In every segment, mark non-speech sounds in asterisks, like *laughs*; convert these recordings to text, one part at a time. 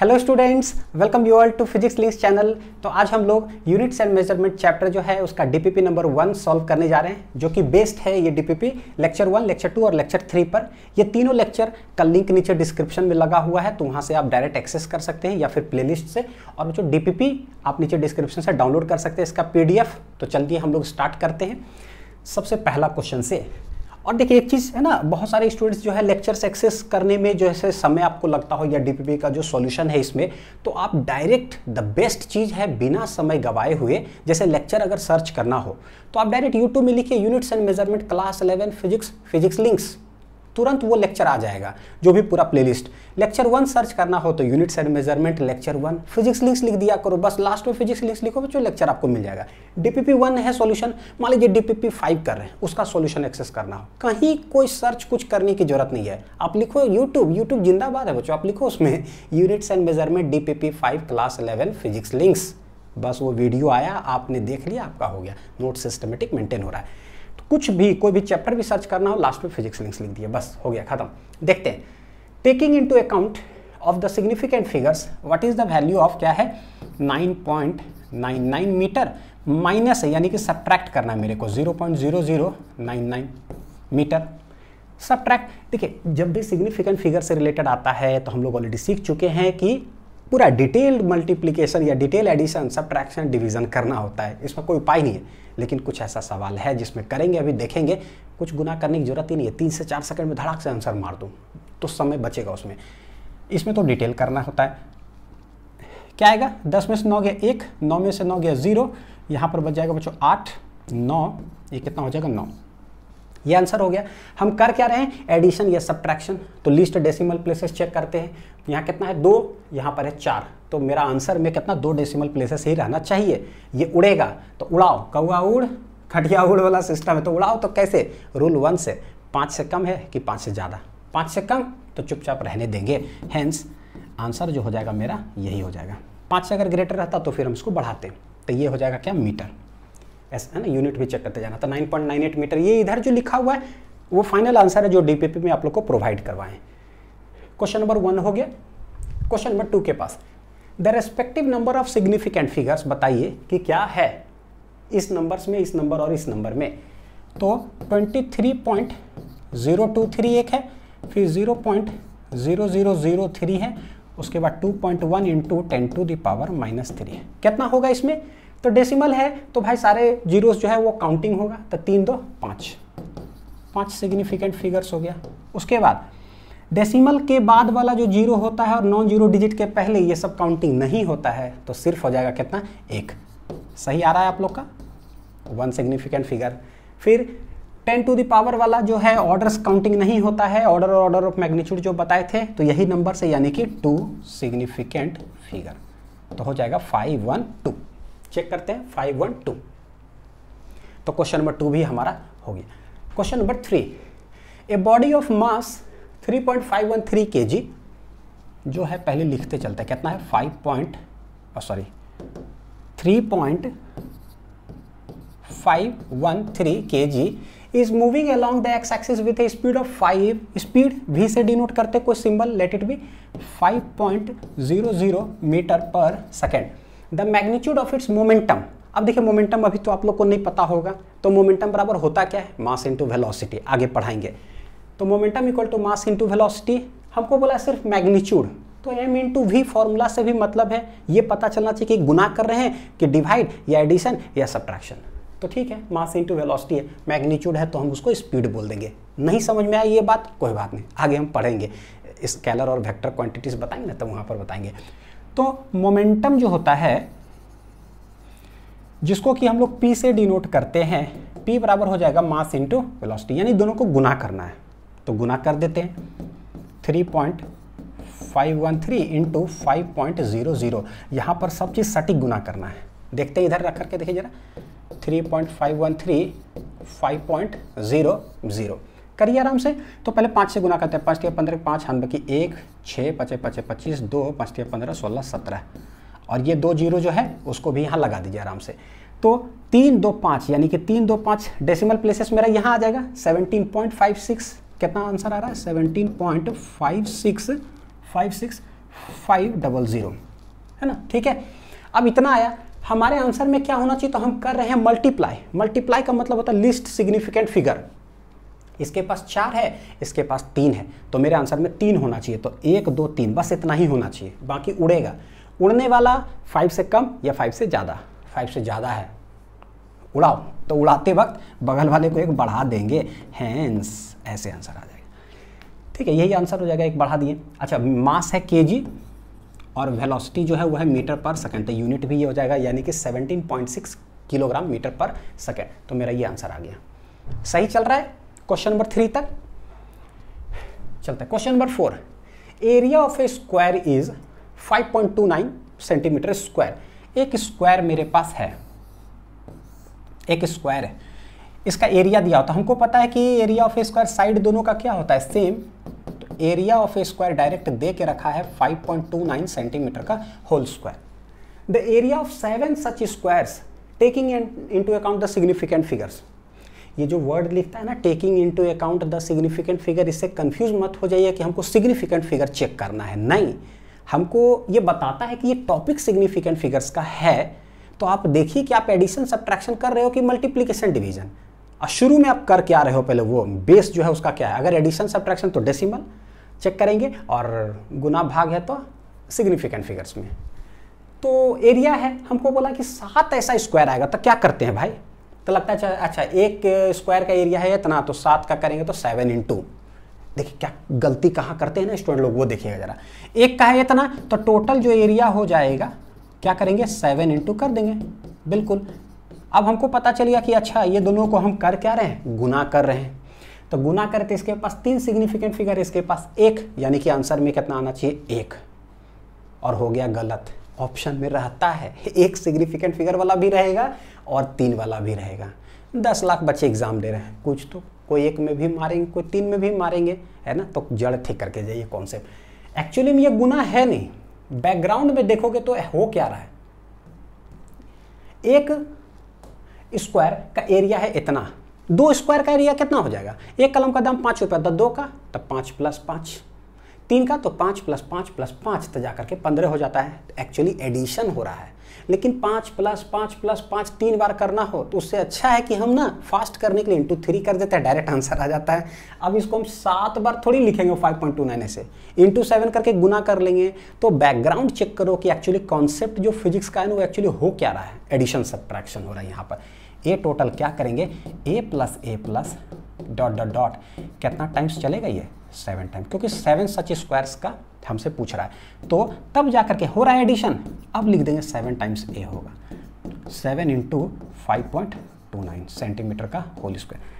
Hello students welcome you all to physics links channel तो आज हम लोग यूनिट्स एंड मेजरमेंट चैप्टर जो है उसका डीपीपी नंबर वन सॉल्व करने जा रहे हैं जो कि बेस्ड है ये DPP lecture one lecture two और लेक्चर थ्री पर ये तीनों लेक्चर का लिंक नीचे डिस्क्रिप्शन में लगा हुआ है तो वहाँ से आप डायरेक्ट एक्सेस कर सकते हैं या फिर प्ले से और जो डी आप नीचे डिस्क्रिप्शन से डाउनलोड कर सकते हैं इसका पी तो चलिए हम लोग स्टार्ट करते हैं सबसे पहला क्वेश्चन से और देखिए एक चीज़ है ना बहुत सारे स्टूडेंट्स जो है लेक्चर्स एक्सेस करने में जो है समय आपको लगता हो या डीपीपी का जो सॉल्यूशन है इसमें तो आप डायरेक्ट द बेस्ट चीज़ है बिना समय गवाए हुए जैसे लेक्चर अगर सर्च करना हो तो आप डायरेक्ट यूट्यूब में लिखिए units and measurement class eleven physics physics links तुरंत वो लेक्चर आ जाएगा जो भी पूरा प्लेलिस्ट लेक्चर वन सर्च करना हो तो unit cell measurement lecture one physics links लिख दिया करो बस लास्ट में फिजिक्स लिंक्स लिखो जो लेक्चर आपको मिल जाएगा डीपीपी वन है सॉल्यूशन मान लीजिए डीपीपी फाइव कर रहे हैं उसका सॉल्यूशन एक्सेस करना हो कहीं कोई सर्च कुछ करने की जरूरत नहीं है आप लिखो यूट्यूब यूट्यूब जिंदाबाद है बच्चों आप लिखो उसमें units and measurement DPP five class eleven physics links बस वो वीडियो आया आपने देख लिया आपका हो गया नोट सिस्टमेटिक मेंटेन हो रहा है कुछ भी कोई भी चैप्टर भी सर्च करना हो लास्ट में फिजिक्स लिंक्स लिख दिए बस हो गया खत्म देखते हैं taking into account of the significant figures what is the value of क्या है 9.99 मीटर माइनस है यानी कि सब्ट्रैक्ट करना है मेरे को 0.0099 मीटर सब्ट्रैक्ट देखिए जब भी सिग्निफिकेंट फिगर से रिलेटेड आता है तो हम लोग ऑलरेडी सीख चुके हैं कि पूरा डिटेल्ड मल्टीप्लीकेशन या डिटेल एडिशन सब डिवीजन करना होता है इसमें कोई उपाय नहीं है लेकिन कुछ ऐसा सवाल है जिसमें करेंगे अभी देखेंगे कुछ गुना करने की जरूरत ही नहीं है तीन से चार सेकंड में धड़ाक से आंसर मार दूँ तो समय बचेगा उसमें इसमें तो डिटेल करना होता है क्या आएगा दस में से नौ गया एक नौ में से नौ गया जीरो यहाँ पर बच जाएगा बच्चों आठ नौ ये कितना हो जाएगा नौ ये आंसर हो गया हम कर क्या रहे हैं एडिशन या सब्ट्रैक्शन तो लिस्ट डेसिमल प्लेसेस चेक करते हैं यहाँ कितना है दो यहाँ पर है चार तो मेरा आंसर में कितना दो डेसिमल प्लेसेस ही रहना चाहिए ये उड़ेगा तो उड़ाओ कौआ उड़ खटिया उड़ वाला सिस्टम है तो उड़ाओ तो कैसे रूल वन से पाँच से कम है कि पाँच से ज़्यादा पाँच से कम तो चुपचाप रहने देंगे हैंस आंसर जो हो जाएगा मेरा यही हो जाएगा पाँच से अगर ग्रेटर रहता तो फिर हम इसको बढ़ाते तो ये हो जाएगा क्या मीटर ऐसा है ना यूनिट भी चेक करते जाना था 9.98 मीटर ये इधर जो लिखा हुआ है वो फाइनल आंसर है जो डीपीपी में आप लोग को प्रोवाइड करवाएं क्वेश्चन नंबर वन हो गया क्वेश्चन नंबर टू के पास the respective number of significant figures बताइए कि क्या है इस नंबर में इस नंबर और इस नंबर में तो ट्वेंटी एक है फिर 0.0003 है उसके बाद 2.1 point one into ten to the power minus three है कितना होगा इसमें तो डेसिमल है तो भाई सारे जीरोस जो है वो काउंटिंग होगा तो तीन दो पाँच पाँच सिग्निफिकेंट फिगर्स हो गया उसके बाद डेसिमल के बाद वाला जो जीरो होता है और नॉन जीरो डिजिट के पहले ये सब काउंटिंग नहीं होता है तो सिर्फ हो जाएगा कितना एक सही आ रहा है आप लोग का वन सिग्निफिकेंट फिगर फिर टेन टू दावर वाला जो है ऑर्डर्स काउंटिंग नहीं होता है ऑर्डर और ऑर्डर ऑफ मैग्नीट्यूड जो बताए थे तो यही नंबर से यानी कि टू सिग्निफिकेंट फिगर तो हो जाएगा फाइव वन टू चेक करते हैं फाइव वन टू तो क्वेश्चन नंबर टू भी हमारा हो गया question number three a body of mass 3.513 KG जो है पहले लिखते चलते हैं कितना है five point sorry three point five one three K G is moving along the x axis with a speed of five speed भी से डिनोट करते कोई symbol let it be 5.00 metre पर second the magnitude of its momentum अब देखिए momentum अभी तो आप लोग को नहीं पता होगा तो मोमेंटम बराबर होता क्या है मास इंटू वेलोसिटी आगे पढ़ाएंगे तो momentum equal to mass into velocity हमको बोला सिर्फ मैग्नीट्यूड तो m इंटू वी फॉर्मूला से भी मतलब है ये पता चलना चाहिए कि गुना कर रहे हैं कि डिवाइड या एडिशन या सब्ट्रैक्शन तो ठीक है मास इंटू वेलोसिटी है मैग्नीट्यूड है तो हम उसको स्पीड बोल देंगे नहीं समझ में आई ये बात कोई बात नहीं आगे हम पढ़ेंगे स्केलर और वेक्टर क्वांटिटीज़ बताएंगे ना तो वहाँ पर बताएंगे तो मोमेंटम जो होता है जिसको कि हम लोग पी से डिनोट करते हैं पी बराबर हो जाएगा मास इंटू वेलोसिटी यानी दोनों को गुना करना है तो गुना कर देते हैं three point five one three into five point zero zero यहाँ पर सब चीज़ सटीक गुना करना है देखते हैं इधर रख करके देखिए जरा three point five one three five point zero zero करिए आराम से तो पहले पाँच से गुना करते हैं पाँच या पंद्रह पाँच हम बाकी एक छः पचे पचे पच्चीस दो पाँच या पंद्रह सोलह सत्रह और ये दो जीरो जो है उसको भी यहाँ लगा दीजिए आराम से तो तीन दो पाँच यानी कि तीन दो पाँच डेसिमल प्लेसेस मेरा यहाँ आ जाएगा सेवनटीन पॉइंट फाइव सिक्स कितना आंसर आ रहा है seventeen point five six five six five double zero है ना ठीक है अब इतना आया हमारे आंसर में क्या होना चाहिए तो हम कर रहे हैं मल्टीप्लाई मल्टीप्लाई का मतलब होता है लिस्ट सिग्निफिकेंट फिगर इसके पास चार है इसके पास तीन है तो मेरे आंसर में तीन होना चाहिए तो एक दो तीन बस इतना ही होना चाहिए बाकी उड़ेगा उड़ने वाला फाइव से कम या फाइव से ज़्यादा फाइव से ज़्यादा है उड़ाओ तो उड़ाते वक्त बगल वाले को एक बढ़ा देंगे हैंस ऐसे आंसर आ जाएगा ठीक है यही आंसर हो जाएगा एक बढ़ा दिए अच्छा मास है के जी और वेलोसिटी जो है वह है मीटर पर सेकेंड तो यूनिट भी ये हो जाएगा यानी कि 17.6 किलोग्राम मीटर पर सेकेंड तो मेरा ये आंसर आ गया सही चल रहा है क्वेश्चन नंबर थ्री तक चलते हैं question number four area of a square is 5.29 centimetre square एक स्क्वायर मेरे पास है एक स्क्वायर है इसका एरिया दिया होता है हमको पता है कि area of a square side दोनों का क्या होता है सेम तो area of a square direct दे के रखा है 5.29 सेंटीमीटर का whole square the area of seven such squares taking into account the significant figures ये जो वर्ड लिखता है ना taking into account the significant figure इससे कंफ्यूज मत हो जाइए कि हमको सिग्निफिकेंट फिगर चेक करना है नहीं हमको ये बताता है कि ये टॉपिक सिग्निफिकेंट फिगर्स का है तो आप देखिए कि आप एडिशन सब्ट्रैक्शन कर रहे हो कि मल्टीप्लीकेशन डिवीजन और शुरू में आप कर क्या रहे हो पहले वो बेस जो है उसका क्या है अगर एडिशन सब्ट्रैक्शन तो डेसिमल चेक करेंगे और गुना भाग है तो सिग्निफिकेंट फिगर्स में तो एरिया है हमको बोला कि सात ऐसा स्क्वायर आएगा तो क्या करते हैं भाई तो लगता है अच्छा, अच्छा एक स्क्वायर का एरिया है इतना तो सात का करेंगे तो सेवन इन टू देखिए क्या गलती कहाँ करते हैं ना स्टूडेंट लोग वो देखिएगा ज़रा एक का है इतना तो टोटल जो एरिया हो जाएगा क्या करेंगे सेवन इंटू कर देंगे बिल्कुल अब हमको पता चल गया कि अच्छा ये दोनों को हम कर क्या रहे हैं गुना कर रहे हैं तो गुना करते इसके पास तीन सिग्निफिकेंट फिगर इसके पास एक यानी कि आंसर में कितना आना चाहिए एक और हो गया गलत ऑप्शन में रहता है एक सिग्निफिकेंट फिगर वाला भी रहेगा और तीन वाला भी रहेगा दस लाख बच्चे एग्ज़ाम दे रहे हैं कुछ तो कोई एक में भी मारेंगे कोई तीन में भी मारेंगे है ना तो जड़ ठीक करके जाइए कॉन्सेप्ट एक्चुअली में ये गुना है नहीं बैकग्राउंड में देखोगे तो हो क्या रहा है एक स्क्वायर का एरिया है इतना दो स्क्वायर का एरिया कितना हो जाएगा एक कलम का दाम पाँच रुपया तो दो का तब तो पाँच प्लस पाँच तीन का तो पाँच प्लस पाँच प्लस पाँच तो जा करके पंद्रह हो जाता है एक्चुअली एडिशन हो रहा है लेकिन पाँच प्लस पाँच प्लस पाँच तीन बार करना हो तो उससे अच्छा है कि हम ना फास्ट करने के लिए इंटू थ्री कर देते हैं डायरेक्ट आंसर आ जाता है अब इसको हम सात बार थोड़ी लिखेंगे फाइव पॉइंट टू नाइन से इंटू सेवन करके गुना कर लेंगे तो बैकग्राउंड चेक करो कि एक्चुअली कॉन्सेप्ट जो फिजिक्स का है ना वो एक्चुअली हो क्या रहा है एडिशन सब्ट्रैक्शन हो रहा है यहाँ पर ए टोटल क्या करेंगे A plus A plus dot dot dot कितना टाइम्स चलेगा ये सेवन टाइम क्योंकि सेवन सच स्क्वायर्स का हमसे पूछ रहा है तो तब जा करके हो रहा है एडिशन अब लिख देंगे सेवन टाइम्स ए होगा seven into five point two nine centimetre का होल स्क्वायर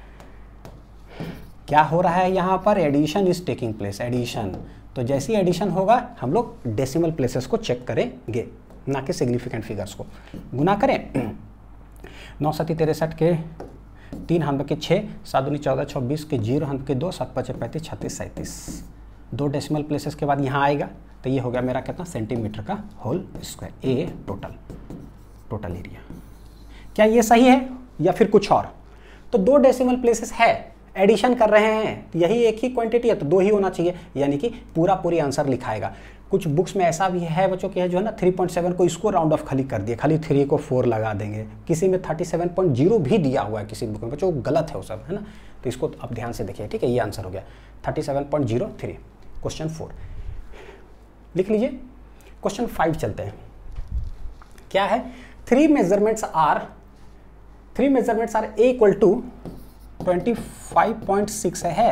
क्या हो रहा है यहाँ पर addition is taking place addition तो जैसे ही एडिशन होगा हम लोग डेसिमल प्लेसेस को चेक करेंगे ना कि सिग्निफिकेंट फिगर्स को गुना करें *clears throat* नौ सती तिरसठ के तीन हम के छः सात दूनी चौदह छब्बीस के जीरो हम के दो सात पचे पैंतीस छत्तीस सैंतीस दो डेसिमल प्लेसेस के बाद यहाँ आएगा तो ये हो गया मेरा कितना सेंटीमीटर का whole square A total total area क्या ये सही है या फिर कुछ और तो दो डेसिमल प्लेसेस है एडिशन कर रहे हैं यही एक ही क्वांटिटी है तो दो ही होना चाहिए यानी कि पूरा पूरी आंसर लिखाएगा कुछ बुक्स में ऐसा भी है बच्चों कि जो है ना 3.7 को इसको राउंड ऑफ खाली कर दिया खाली थ्री को फोर लगा देंगे किसी में 37.0 भी दिया हुआ है किसी बुक में बच्चों गलत है वो सब है ना तो इसको आप ध्यान से देखिए ठीक है ये आंसर हो गया 37.03 क्वेश्चन फोर लिख लीजिए क्वेश्चन फाइव चलते हैं क्या है three measurements are three measurements are A equal to twenty five point six है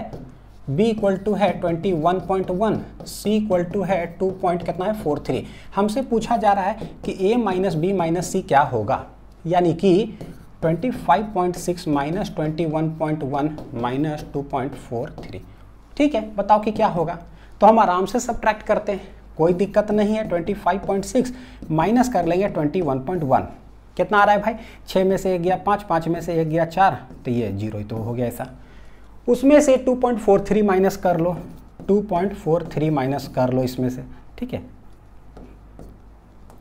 बी इक्वल टू है 21.1 सी इक्वल टू है 2 पॉइंट कितना है 43 हमसे पूछा जा रहा है कि A minus B minus C क्या होगा यानी कि 25.6 माइनस 21.1 माइनस 2.43 ठीक है बताओ कि क्या होगा तो हम आराम से सब करते हैं कोई दिक्कत नहीं है 25.6 माइनस कर लेंगे 21.1 कितना आ रहा है भाई छः में से एक गया पाँच पाँच में से एक गया चार तो ये जीरो ही तो हो गया ऐसा उसमें से 2.43 माइनस कर लो 2.43 माइनस कर लो इसमें से ठीक है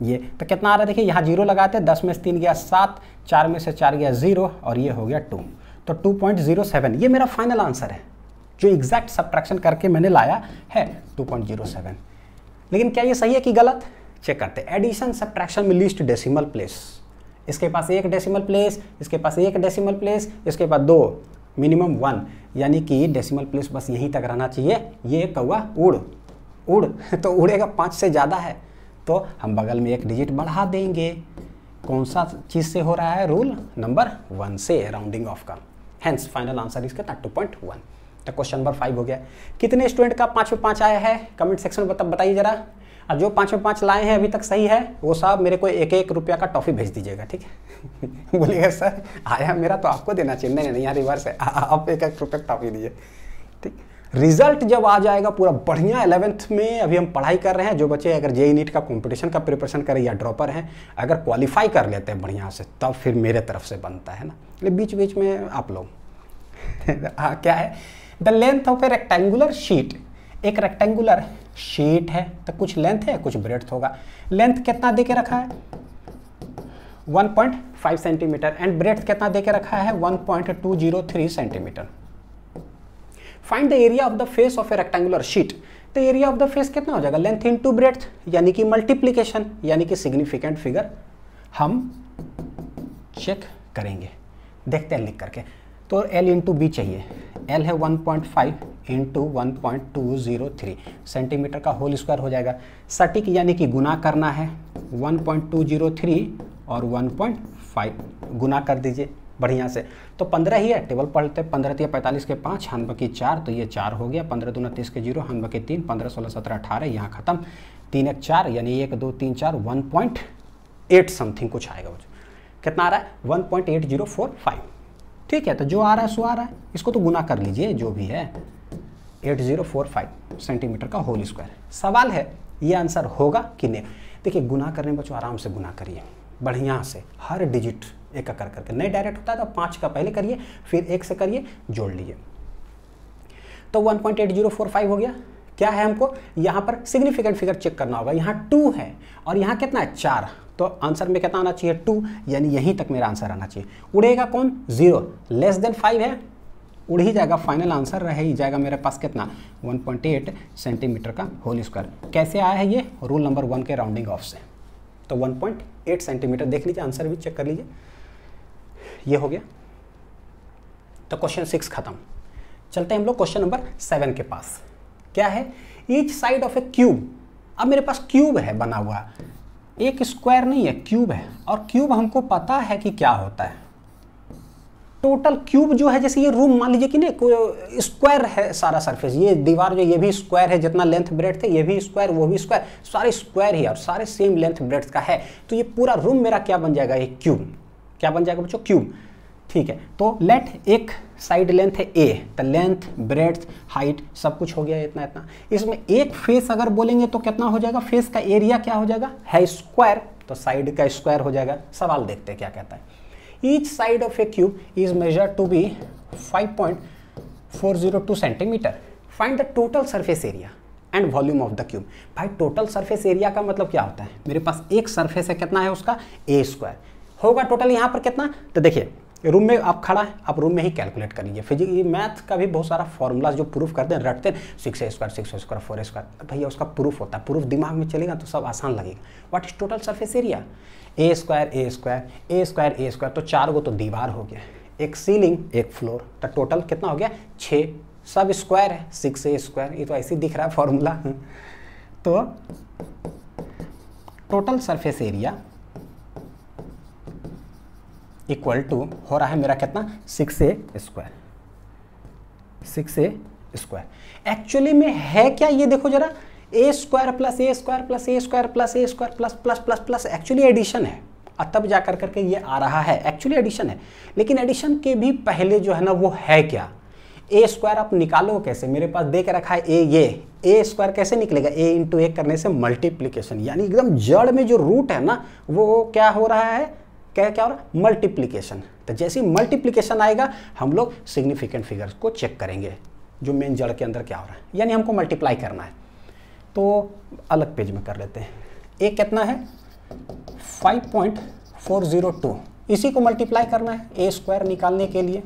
ये तो कितना आ रहा है देखिए यहाँ जीरो लगाते हैं दस में से तीन गया सात चार में से चार गया जीरो और ये हो गया टू तो टू पॉइंट जीरो सेवन ये मेरा फाइनल आंसर है जो एग्जैक्ट सब्ट्रैक्शन करके मैंने लाया है टू पॉइंट जीरो सेवन लेकिन क्या ये सही है कि गलत चेक करते हैं एडिशन सब्ट्रैक्शन में लिस्ट डेसिमल प्लेस इसके पास एक डेसिमल प्लेस इसके पास एक डेसिमल प्लेस इसके पास दो मिनिमम वन यानी कि डेसिमल प्लेस बस यहीं तक रहना चाहिए ये कौआ उड़ उड़ *laughs* तो उड़ेगा पाँच से ज़्यादा है तो हम बगल में एक डिजिट बढ़ा देंगे कौन सा चीज़ से हो रहा है रूल नंबर वन से राउंडिंग ऑफ का हैंस फाइनल आंसर इसका था टू पॉइंट वन तो क्वेश्चन नंबर फाइव हो गया कितने स्टूडेंट का पाँच पे पाँच आया है कमेंट सेक्शन में बताइए जरा और जो में पाँच लाए हैं अभी तक सही है वो साहब मेरे को एक एक रुपया का टॉफ़ी भेज दीजिएगा ठीक है *laughs* बोलिएगा सर आया मेरा तो आपको देना चाहिए नहीं नहीं यहाँ रिवर्स है आप एक एक रुपया का टॉफ़ी दीजिए ठीक रिजल्ट जब आ जाएगा पूरा बढ़िया एलेवेंथ में अभी हम पढ़ाई कर रहे हैं जो बच्चे अगर जेई नीट का कॉम्पिटिशन का प्रिपरेशन करें या ड्रॉपर हैं अगर क्वालिफाई कर लेते हैं बढ़िया से तब फिर मेरे तरफ से बनता है ना बीच बीच में आप लोग *laughs* हाँ, क्या है the length of a rectangular sheet एक रेक्टेंगुलर शीट है तो कुछ लेंथ है कुछ ब्रेथ होगा लेंथ कितना दे के रखा है 1.5 सेंटीमीटर एंड ब्रेथ कितना दे के रखा है 1.203 centimetre find the area of the face of a rectangular sheet तो एरिया ऑफ द फेस कितना हो जाएगा लेंथ इन टू ब्रेथ यानी कि मल्टीप्लीकेशन यानी कि सिग्निफिकेंट फिगर हम चेक करेंगे देखते हैं लिख करके तो एल इंटू बी चाहिए एल है 1.5 into one point two zero three centimetre का होल स्क्वायर हो जाएगा सटीक यानी कि गुना करना है one point two zero three और वन पॉइंट फाइव गुना कर दीजिए बढ़िया से तो पंद्रह ही है टेबल पढ़ते हैं पंद्रह तीन पैंतालीस के पाँच हन बकी चार तो ये चार हो गया पंद्रह दो तीस के जीरो हन बकी तीन पंद्रह सोलह सत्रह अठारह यहाँ खत्म तीन एक चार यानी एक दो तीन चार वन पॉइंट एट समथिंग कुछ आएगा मुझे कितना आ रहा है one point eight zero four five ठीक है तो जो आ रहा है सो आ रहा है इसको तो गुना कर लीजिए जो भी है 8045 सेंटीमीटर का होल स्क्वायर सवाल है ये आंसर होगा कि नहीं देखिए गुना करने बच्चों आराम से गुना करिए बढ़िया से हर डिजिट एक कर करके नहीं डायरेक्ट होता है तो पाँच का पहले करिए फिर एक से करिए जोड़ लीजिए तो 1.8045 हो गया क्या है हमको यहाँ पर सिग्निफिकेंट फिगर चेक करना होगा यहाँ टू है और यहाँ कितना है चार तो आंसर में कितना आना चाहिए टू यानी यहीं तक मेरा आंसर आना चाहिए उड़ेगा कौन जीरो लेस देन फाइव है उड़ ही जाएगा फाइनल आंसर रह ही जाएगा मेरे पास कितना 1.8 सेंटीमीटर का होल स्क्वायर कैसे आया है ये रूल नंबर वन के राउंडिंग ऑफ से तो 1.8 सेंटीमीटर देख लीजिए आंसर भी चेक कर लीजिए ये हो गया तो क्वेश्चन सिक्स खत्म चलते हैं हम लोग क्वेश्चन नंबर सेवन के पास क्या है each side of a cube अब मेरे पास क्यूब है बना हुआ एक स्क्वायर नहीं है क्यूब है और क्यूब हमको पता है कि क्या होता है टोटल क्यूब जो है जैसे ये रूम मान लीजिए कि ना स्क्वायर है सारा सरफेस ये दीवार जो ये भी स्क्वायर है जितना लेंथ ब्रेड थे ये भी स्क्वायर वो भी स्क्वायर सारे स्क्वायर ही और सारे सेम लेंथ ब्रेड का है तो ये पूरा रूम मेरा क्या बन जाएगा ये क्यूब क्या बन जाएगा बच्चों क्यूब ठीक है तो लेट एक साइड लेंथ है ए तो लेंथ ब्रेड हाइट सब कुछ हो गया इतना इतना इसमें एक फेस अगर बोलेंगे तो कितना हो जाएगा फेस का एरिया क्या हो जाएगा है स्क्वायर तो साइड का स्क्वायर हो जाएगा सवाल देखते हैं क्या कहता है each side of a cube is measured to be 5.402 centimeter. Find the total surface area and volume of the cube भाई टोटल सरफेस एरिया का मतलब क्या होता है मेरे पास एक सरफेस है कितना है उसका ए स्क्वायर होगा टोटल यहाँ पर कितना तो देखिए रूम में आप खड़ा है आप रूम में ही कैलकुलेट कर लीजिए फिजिक मैथ का भी बहुत सारा फॉर्मूला जो प्रूफ करते हैं रटते हैं six square six square four square भैया उसका प्रूफ होता है प्रूफ दिमाग में चलेगा तो सब आसान लगेगा what is total surface area a square a square a square a square तो चार गो तो दीवार हो गया एक सीलिंग एक फ्लोर तो टोटल कितना हो गया छः सब स्क्वायर है सिक्स ए स्क्वायर ये तो ऐसे दिख रहा है फॉर्मूला *laughs* तो total surface area equal to हो रहा है मेरा कितना six a square six a square actually में है क्या ये देखो जरा a square plus a square plus a square plus a square plus plus plus plus actually addition है और तब जा कर करके ये आ रहा है एक्चुअली एडिशन है लेकिन एडिशन के भी पहले जो है ना वो है क्या ए स्क्वायर आप निकालो कैसे मेरे पास दे के रखा है ए ये ए स्क्वायर कैसे निकलेगा ए इंटू ए करने से मल्टीप्लीकेशन यानी एकदम जड़ में जो रूट है ना वो क्या हो रहा है क्या क्या हो रहा है मल्टीप्लीकेशन तो जैसे ही मल्टीप्लीकेशन आएगा हम लोग सिग्निफिकेंट फिगर्स को चेक करेंगे जो मेन जड़ के अंदर क्या हो रहा है यानी हमको मल्टीप्लाई करना है तो अलग पेज में कर लेते हैं एक कितना है 5.402 इसी को मल्टीप्लाई करना है ए स्क्वायर निकालने के लिए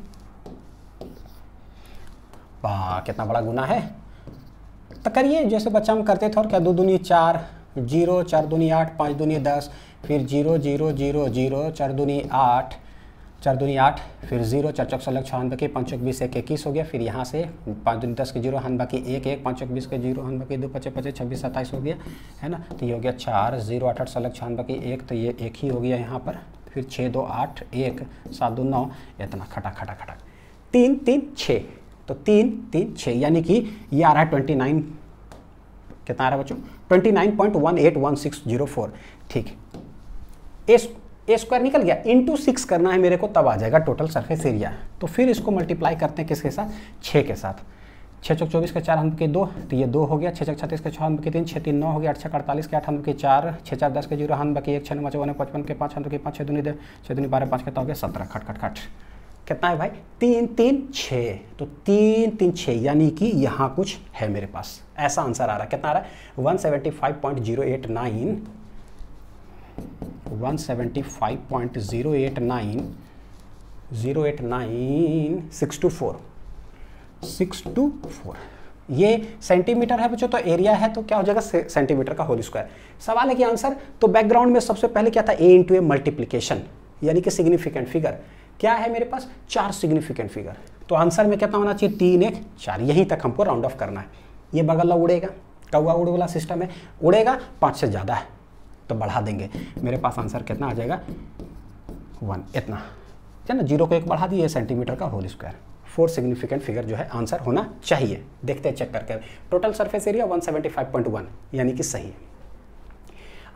वाह कितना बड़ा गुना है तो करिए जैसे बच्चा हम करते थे और क्या दो दुनिया चार जीरो चार दुनिया आठ पाँच दुनिया दस फिर जीरो जीरो जीरो जीरो चार दूनी आठ चार दूनी आठ फिर जीरो चार चौक सौ छः बाकी पाँच चौक बीस एक इक्कीस हो गया फिर यहाँ से पाँच दूनी दस के जीरो हन बाकी एक एक पाँच चौक बीस के जीरो हन बाकी दो पच्चीस पच्चीस छब्बीस सत्ताईस हो गया है ना तो ये हो गया चार जीरो आठ आठ सौ छः बाकी एक तो ये एक ही हो गया यहाँ पर फिर छः दो आठ एक सात दो नौ इतना खटा खटा खटा तीन तीन छः तो तीन तीन छः यानी कि ये आ रहा है ट्वेंटी नाइन कितना आ रहा है बच्चों twenty nine point one eight one six zero four ठीक ए स्क्वायर निकल गया इंटू सिक्स करना है मेरे को तब आ जाएगा टोटल सरफेस एरिया तो फिर इसको मल्टीप्लाई करते हैं किसके साथ छः के साथ छः चौक चौबीस का चार हम के दो तो ये दो हो गया छः चौक छत्तीस का छः हम के तीन छः तीन नौ हो गया अच्छा अड़तालीस के आठ हम के चार छः चार दस के जीरो हम बाकी एक छः नौ पचपन के पाँच हम के पाँच छः दूनी दे छः दुनी बारह पाँच का हो गया सत्रह खट खट खट कितना है भाई तीन तीन छः तो तीन तीन छः यानी कि यहाँ कुछ है मेरे पास ऐसा आंसर आ रहा है कितना आ रहा है one seventy five point zero eight nine ये सेंटीमीटर है बच्चों तो एरिया है तो क्या हो जाएगा सेंटीमीटर का होल स्क्वायर सवाल है कि आंसर तो बैकग्राउंड में सबसे पहले क्या था ए इंटू ए मल्टीप्लीकेशन यानी कि सिग्निफिकेंट फिगर क्या है मेरे पास चार सिग्निफिकेंट फिगर तो आंसर में कितना होना चाहिए तीन एक चार यहीं तक हमको राउंड ऑफ करना है ये बगल उड़ेगा कौआ उड़ वाला सिस्टम है उड़ेगा पाँच से ज़्यादा है तो बढ़ा देंगे मेरे पास आंसर कितना आ जाएगा वन इतना ठीक है ना जीरो को एक बढ़ा दिए सेंटीमीटर का whole square four significant figure जो है आंसर होना चाहिए देखते हैं चेक करके टोटल सरफेस एरिया वन यानी कि सही है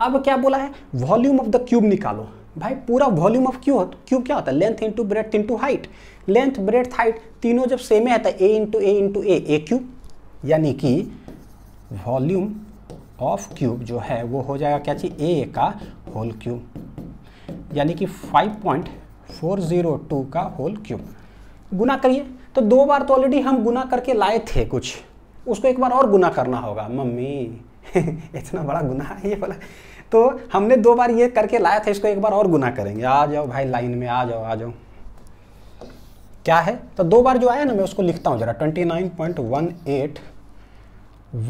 अब क्या बोला है वॉल्यूम ऑफ द क्यूब निकालो भाई पूरा वॉल्यूम ऑफ क्यूब क्यूब क्या होता है length into breadth into height length breadth height तीनों जब सेम है तो a into a into a a cube यानी कि वॉल्यूम ऑफ क्यूब जो है वो हो जाएगा क्या चाहिए ए का होल क्यूब यानी कि 5.402 का होल क्यूब गुना करिए तो दो बार तो ऑलरेडी हम गुना करके लाए थे कुछ उसको एक बार और गुना करना होगा मम्मी *laughs* इतना बड़ा गुना है ये वाला तो हमने दो बार ये करके लाया था इसको एक बार और गुना करेंगे आ जाओ भाई लाइन में आ जाओ आ जाओ क्या है तो दो बार जो आया ना मैं उसको लिखता हूँ जरा twenty nine point one eight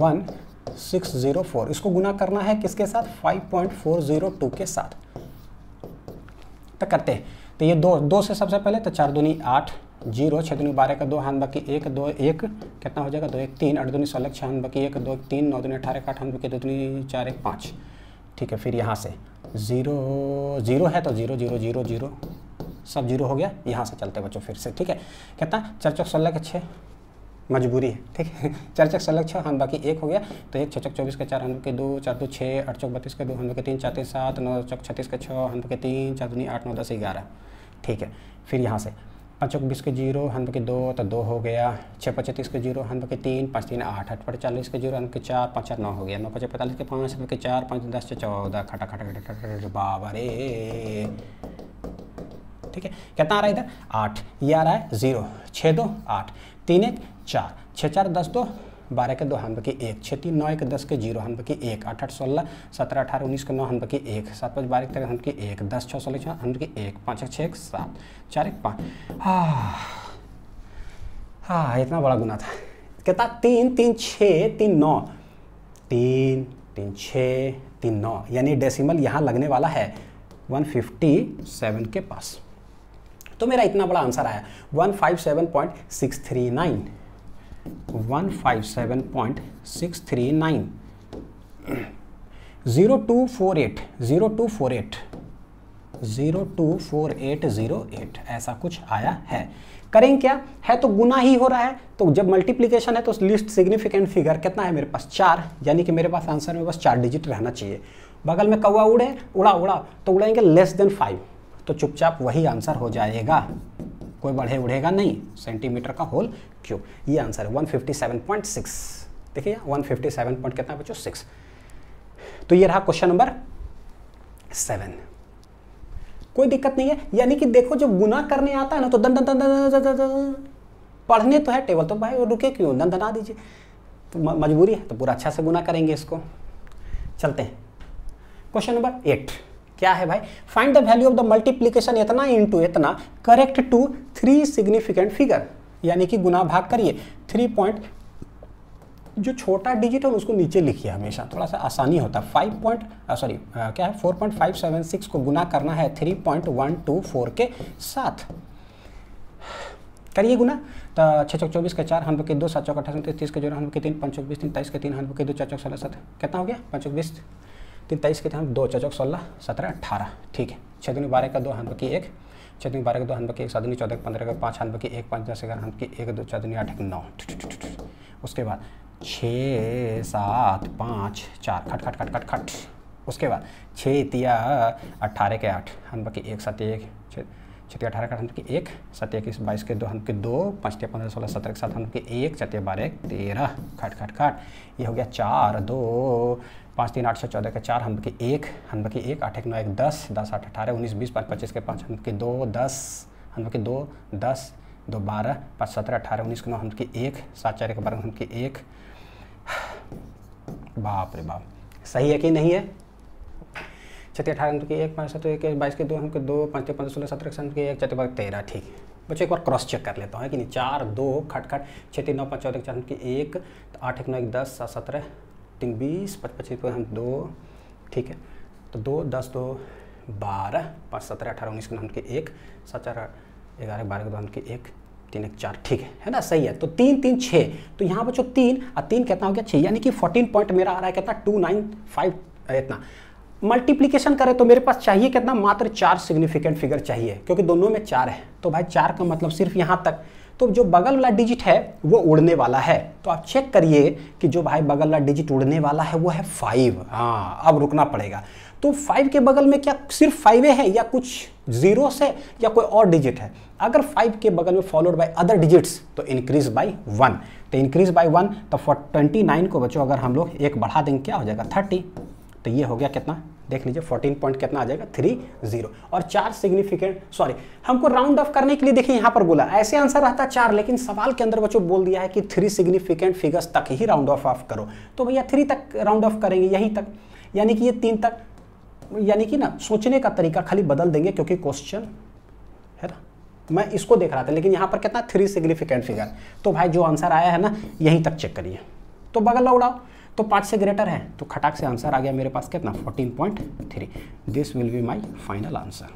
one six zero four इसको गुना करना है किसके साथ five point four zero two के साथ तो करते हैं तो ये दो दो से सबसे पहले तो चार दूनी आठ जीरो छः दूनी बारह का दो हाथ बाकी एक दो एक कितना हो जाएगा दो एक तीन आठ दूनी सोलह छः हाथ बाकी एक दो तीन नौ दूनी अठारह का आठ हाथ बाकी दो दूनी चार एक पाँच ठीक है फिर यहाँ से ज़ीरो ज़ीरो है तो ज़ीरो ज़ीरो ज़ीरो ज़ीरो सब जीरो हो गया यहाँ से चलते बच्चों फिर से ठीक है कितना चार चौक सोलह के छः मजबूरी है ठीक है *laughs* चार चक सलग छः हम बाकी एक हो गया तो एक छः चौक चौबीस का चार हम के दो चार दो छः आठ चौक बत्तीस का दो हम के तीन चार तीन सात नौ चौक छत्तीस का छः हम के तीन चार दूनी आठ नौ दस ग्यारह ठीक है फिर यहाँ से पाँच चौक बीस के जीरो हम के दो तो दो हो गया छः पच्चीस तीस के जीरो हम के तीन पाँच तीन आठ आठ पर चालीस के जीरो हम के चार पाँच चार नौ हो गया नौ पचास पैंतालीस के पाँच हम के चार पाँच दस छः चौदह खटा खटा खटा बाबा रे ठीक है कितना आ रहा है इधर आठ ये आ रहा है ज़ीरो छः दो आठ तीन एक चार छः चार दस दो बारह के दो हम की एक छः तीन नौ एक दस के जीरो हम की एक आठ आठ सोलह सत्रह अठारह उन्नीस के नौ हम की एक सात पाँच बारह तेरह हम की एक दस छः सोलह छः हम की एक पाँच एक छः एक सात चार एक पाँच हाँ हाँ इतना बड़ा गुना था कहता तीन तीन छः तीन नौ तीन तीन छः तीन नौ यानी डेसिमल यहाँ लगने वाला है वन फिफ्टी सेवन के पास तो मेरा इतना बड़ा आंसर आया one five seven point six three nine 157.639 zero two four eight zero two four eight zero two four eight zero ऐसा कुछ आया है करें क्या है तो गुना ही हो रहा है तो जब मल्टीप्लीकेशन है तो लिस्ट सिग्निफिकेंट फिगर कितना है मेरे पास चार यानी कि मेरे पास आंसर में बस चार डिजिट रहना चाहिए बगल में कौआ उड़े उड़ा उड़ा तो उड़ेंगे लेस देन फाइव तो चुपचाप वही आंसर हो जाएगा कोई बढ़े उड़ेगा नहीं सेंटीमीटर का होल क्यूब ये आंसर है 157.6 देखिए वन फिफ्टी सेवन पॉइंट कितना बच्चों सिक्स तो ये रहा क्वेश्चन नंबर सेवन कोई दिक्कत नहीं है यानी कि देखो जब गुना करने आता है ना तो दन दन दन दन दन दन दन पढ़ने तो है टेबल तो भाई रुके क्यों दन दना दीजिए तो मजबूरी है तो पूरा अच्छा से गुना करेंगे इसको चलते हैं क्वेश्चन नंबर एट क्या है भाई find the value of the multiplication इतना इंटू इतना correct to three significant figure यानी कि गुना भाग करिए थ्री पॉइंट जो छोटा डिजिट है उसको नीचे लिखिए हमेशा थोड़ा सा आसानी होता है फाइव पॉइंट सॉरी क्या है four point five seven six को गुना करना है three point one two four के साथ करिए गुना तो छः चौक चौबीस के चार हनबे के दो सात चौक अठारह तीस के जोड़ा हनबे के तीन पाँच चौक बीस तीन तेईस के तीन हनबे के दो चार चौक सोलह सत्रह कितना हो गया पाँच चौक बीस तीन तेईस के तीन दो चार चौक सोलह सत्रह अठारह ठीक है छः दिन बारह का दो हनबे की एक छः दिन बारह के दो हन एक सात दिन चौदह के पंद्रह के पाँच हन एक पाँच दस ग्यारह हन एक दो चार दिन आठ एक नौ उसके बाद छः सात पाँच चार खट खट खट खट खट उसके बाद छः तिया अट्ठारह के आठ हम एक सात एक छतिया अठारह का हम एक सत्य इक्कीस बाईस के दो हम दो पाँच तिया पंद्रह सोलह सत्रह के साथ हम एक सत्या बारह तेरह खट खट खट ये हो गया चार दो पाँच तीन आठ छः चौदह के चार हम के एक हम के एक आठ एक नौ एक दस दस आठ अठारह उन्नीस बीस पाँच पच्चीस के पाँच हम के दो दस हम के दो दस दो बारह पाँच सत्रह अठारह उन्नीस के नौ हम के एक सात चार के बारह हम के एक बाप रे बाप सही है कि नहीं है छत्तीस अठारह हमके एक पाँच सत्रह एक बाईस के दो हमके दो पाँच पंद्रह सोलह सत्रह के हमके एक चार बारह तेरह ठीक है बच्चों एक बार क्रॉस चेक कर लेता हूँ कि नहीं चार दो खटखट छः तीन नौ पाँच चौदह चार हमके एक आठ एक नौ एक दस सात सत्रह तीन बीस पच पच्चीस हम दो ठीक है तो दो दस दो बारह पाँच सत्रह अठारह उन्नीस नाम के एक सात चार ग्यारह बारह को के एक तीन एक चार ठीक है है ना सही है तो तीन तीन छः तो यहाँ बच्चों तीन और तीन कितना हो गया छः यानी कि फोर्टीन पॉइंट मेरा आ रहा है कितना टू नाइन फाइव इतना मल्टीप्लीकेशन करें तो मेरे पास चाहिए कितना मात्र चार सिग्निफिकेंट फिगर चाहिए क्योंकि दोनों में चार है तो भाई चार का मतलब सिर्फ यहाँ तक तो जो बगल वाला डिजिट है वो उड़ने वाला है तो आप चेक करिए कि जो भाई बगल वाला डिजिट उड़ने वाला है वो है फाइव हाँ अब रुकना पड़ेगा तो फाइव के बगल में क्या सिर्फ फाइव है या कुछ जीरो से या कोई और डिजिट है अगर फाइव के बगल में फॉलोड बाय अदर डिजिट्स तो इंक्रीज बाय वन तो इंक्रीज बाय वन तो फॉर ट्वेंटी नाइन को बचो अगर हम लोग एक बढ़ा देंगे क्या हो जाएगा थर्टी तो ये हो गया कितना देख लीजिए फोर्टीन पॉइंट कितना आ जाएगा थ्री जीरो और चार सिग्निफिकेंट सॉरी हमको राउंड ऑफ करने के लिए देखिए यहाँ पर बोला ऐसे आंसर रहता चार लेकिन सवाल के अंदर बच्चों बोल दिया है कि थ्री सिग्निफिकेंट फिगर्स तक ही राउंड ऑफ ऑफ करो तो भैया थ्री तक राउंड ऑफ करेंगे यहीं तक यानी कि ये तीन तक यानी कि ना सोचने का तरीका खाली बदल देंगे क्योंकि क्वेश्चन है ना मैं इसको देख रहा था लेकिन यहाँ पर कितना थ्री सिग्निफिकेंट फिगर तो भाई जो आंसर आया है ना यहीं तक चेक करिए तो बगल उड़ाओ तो पाँच से ग्रेटर है तो खटाक से आंसर आ गया मेरे पास कितना fourteen point three this will be my final answer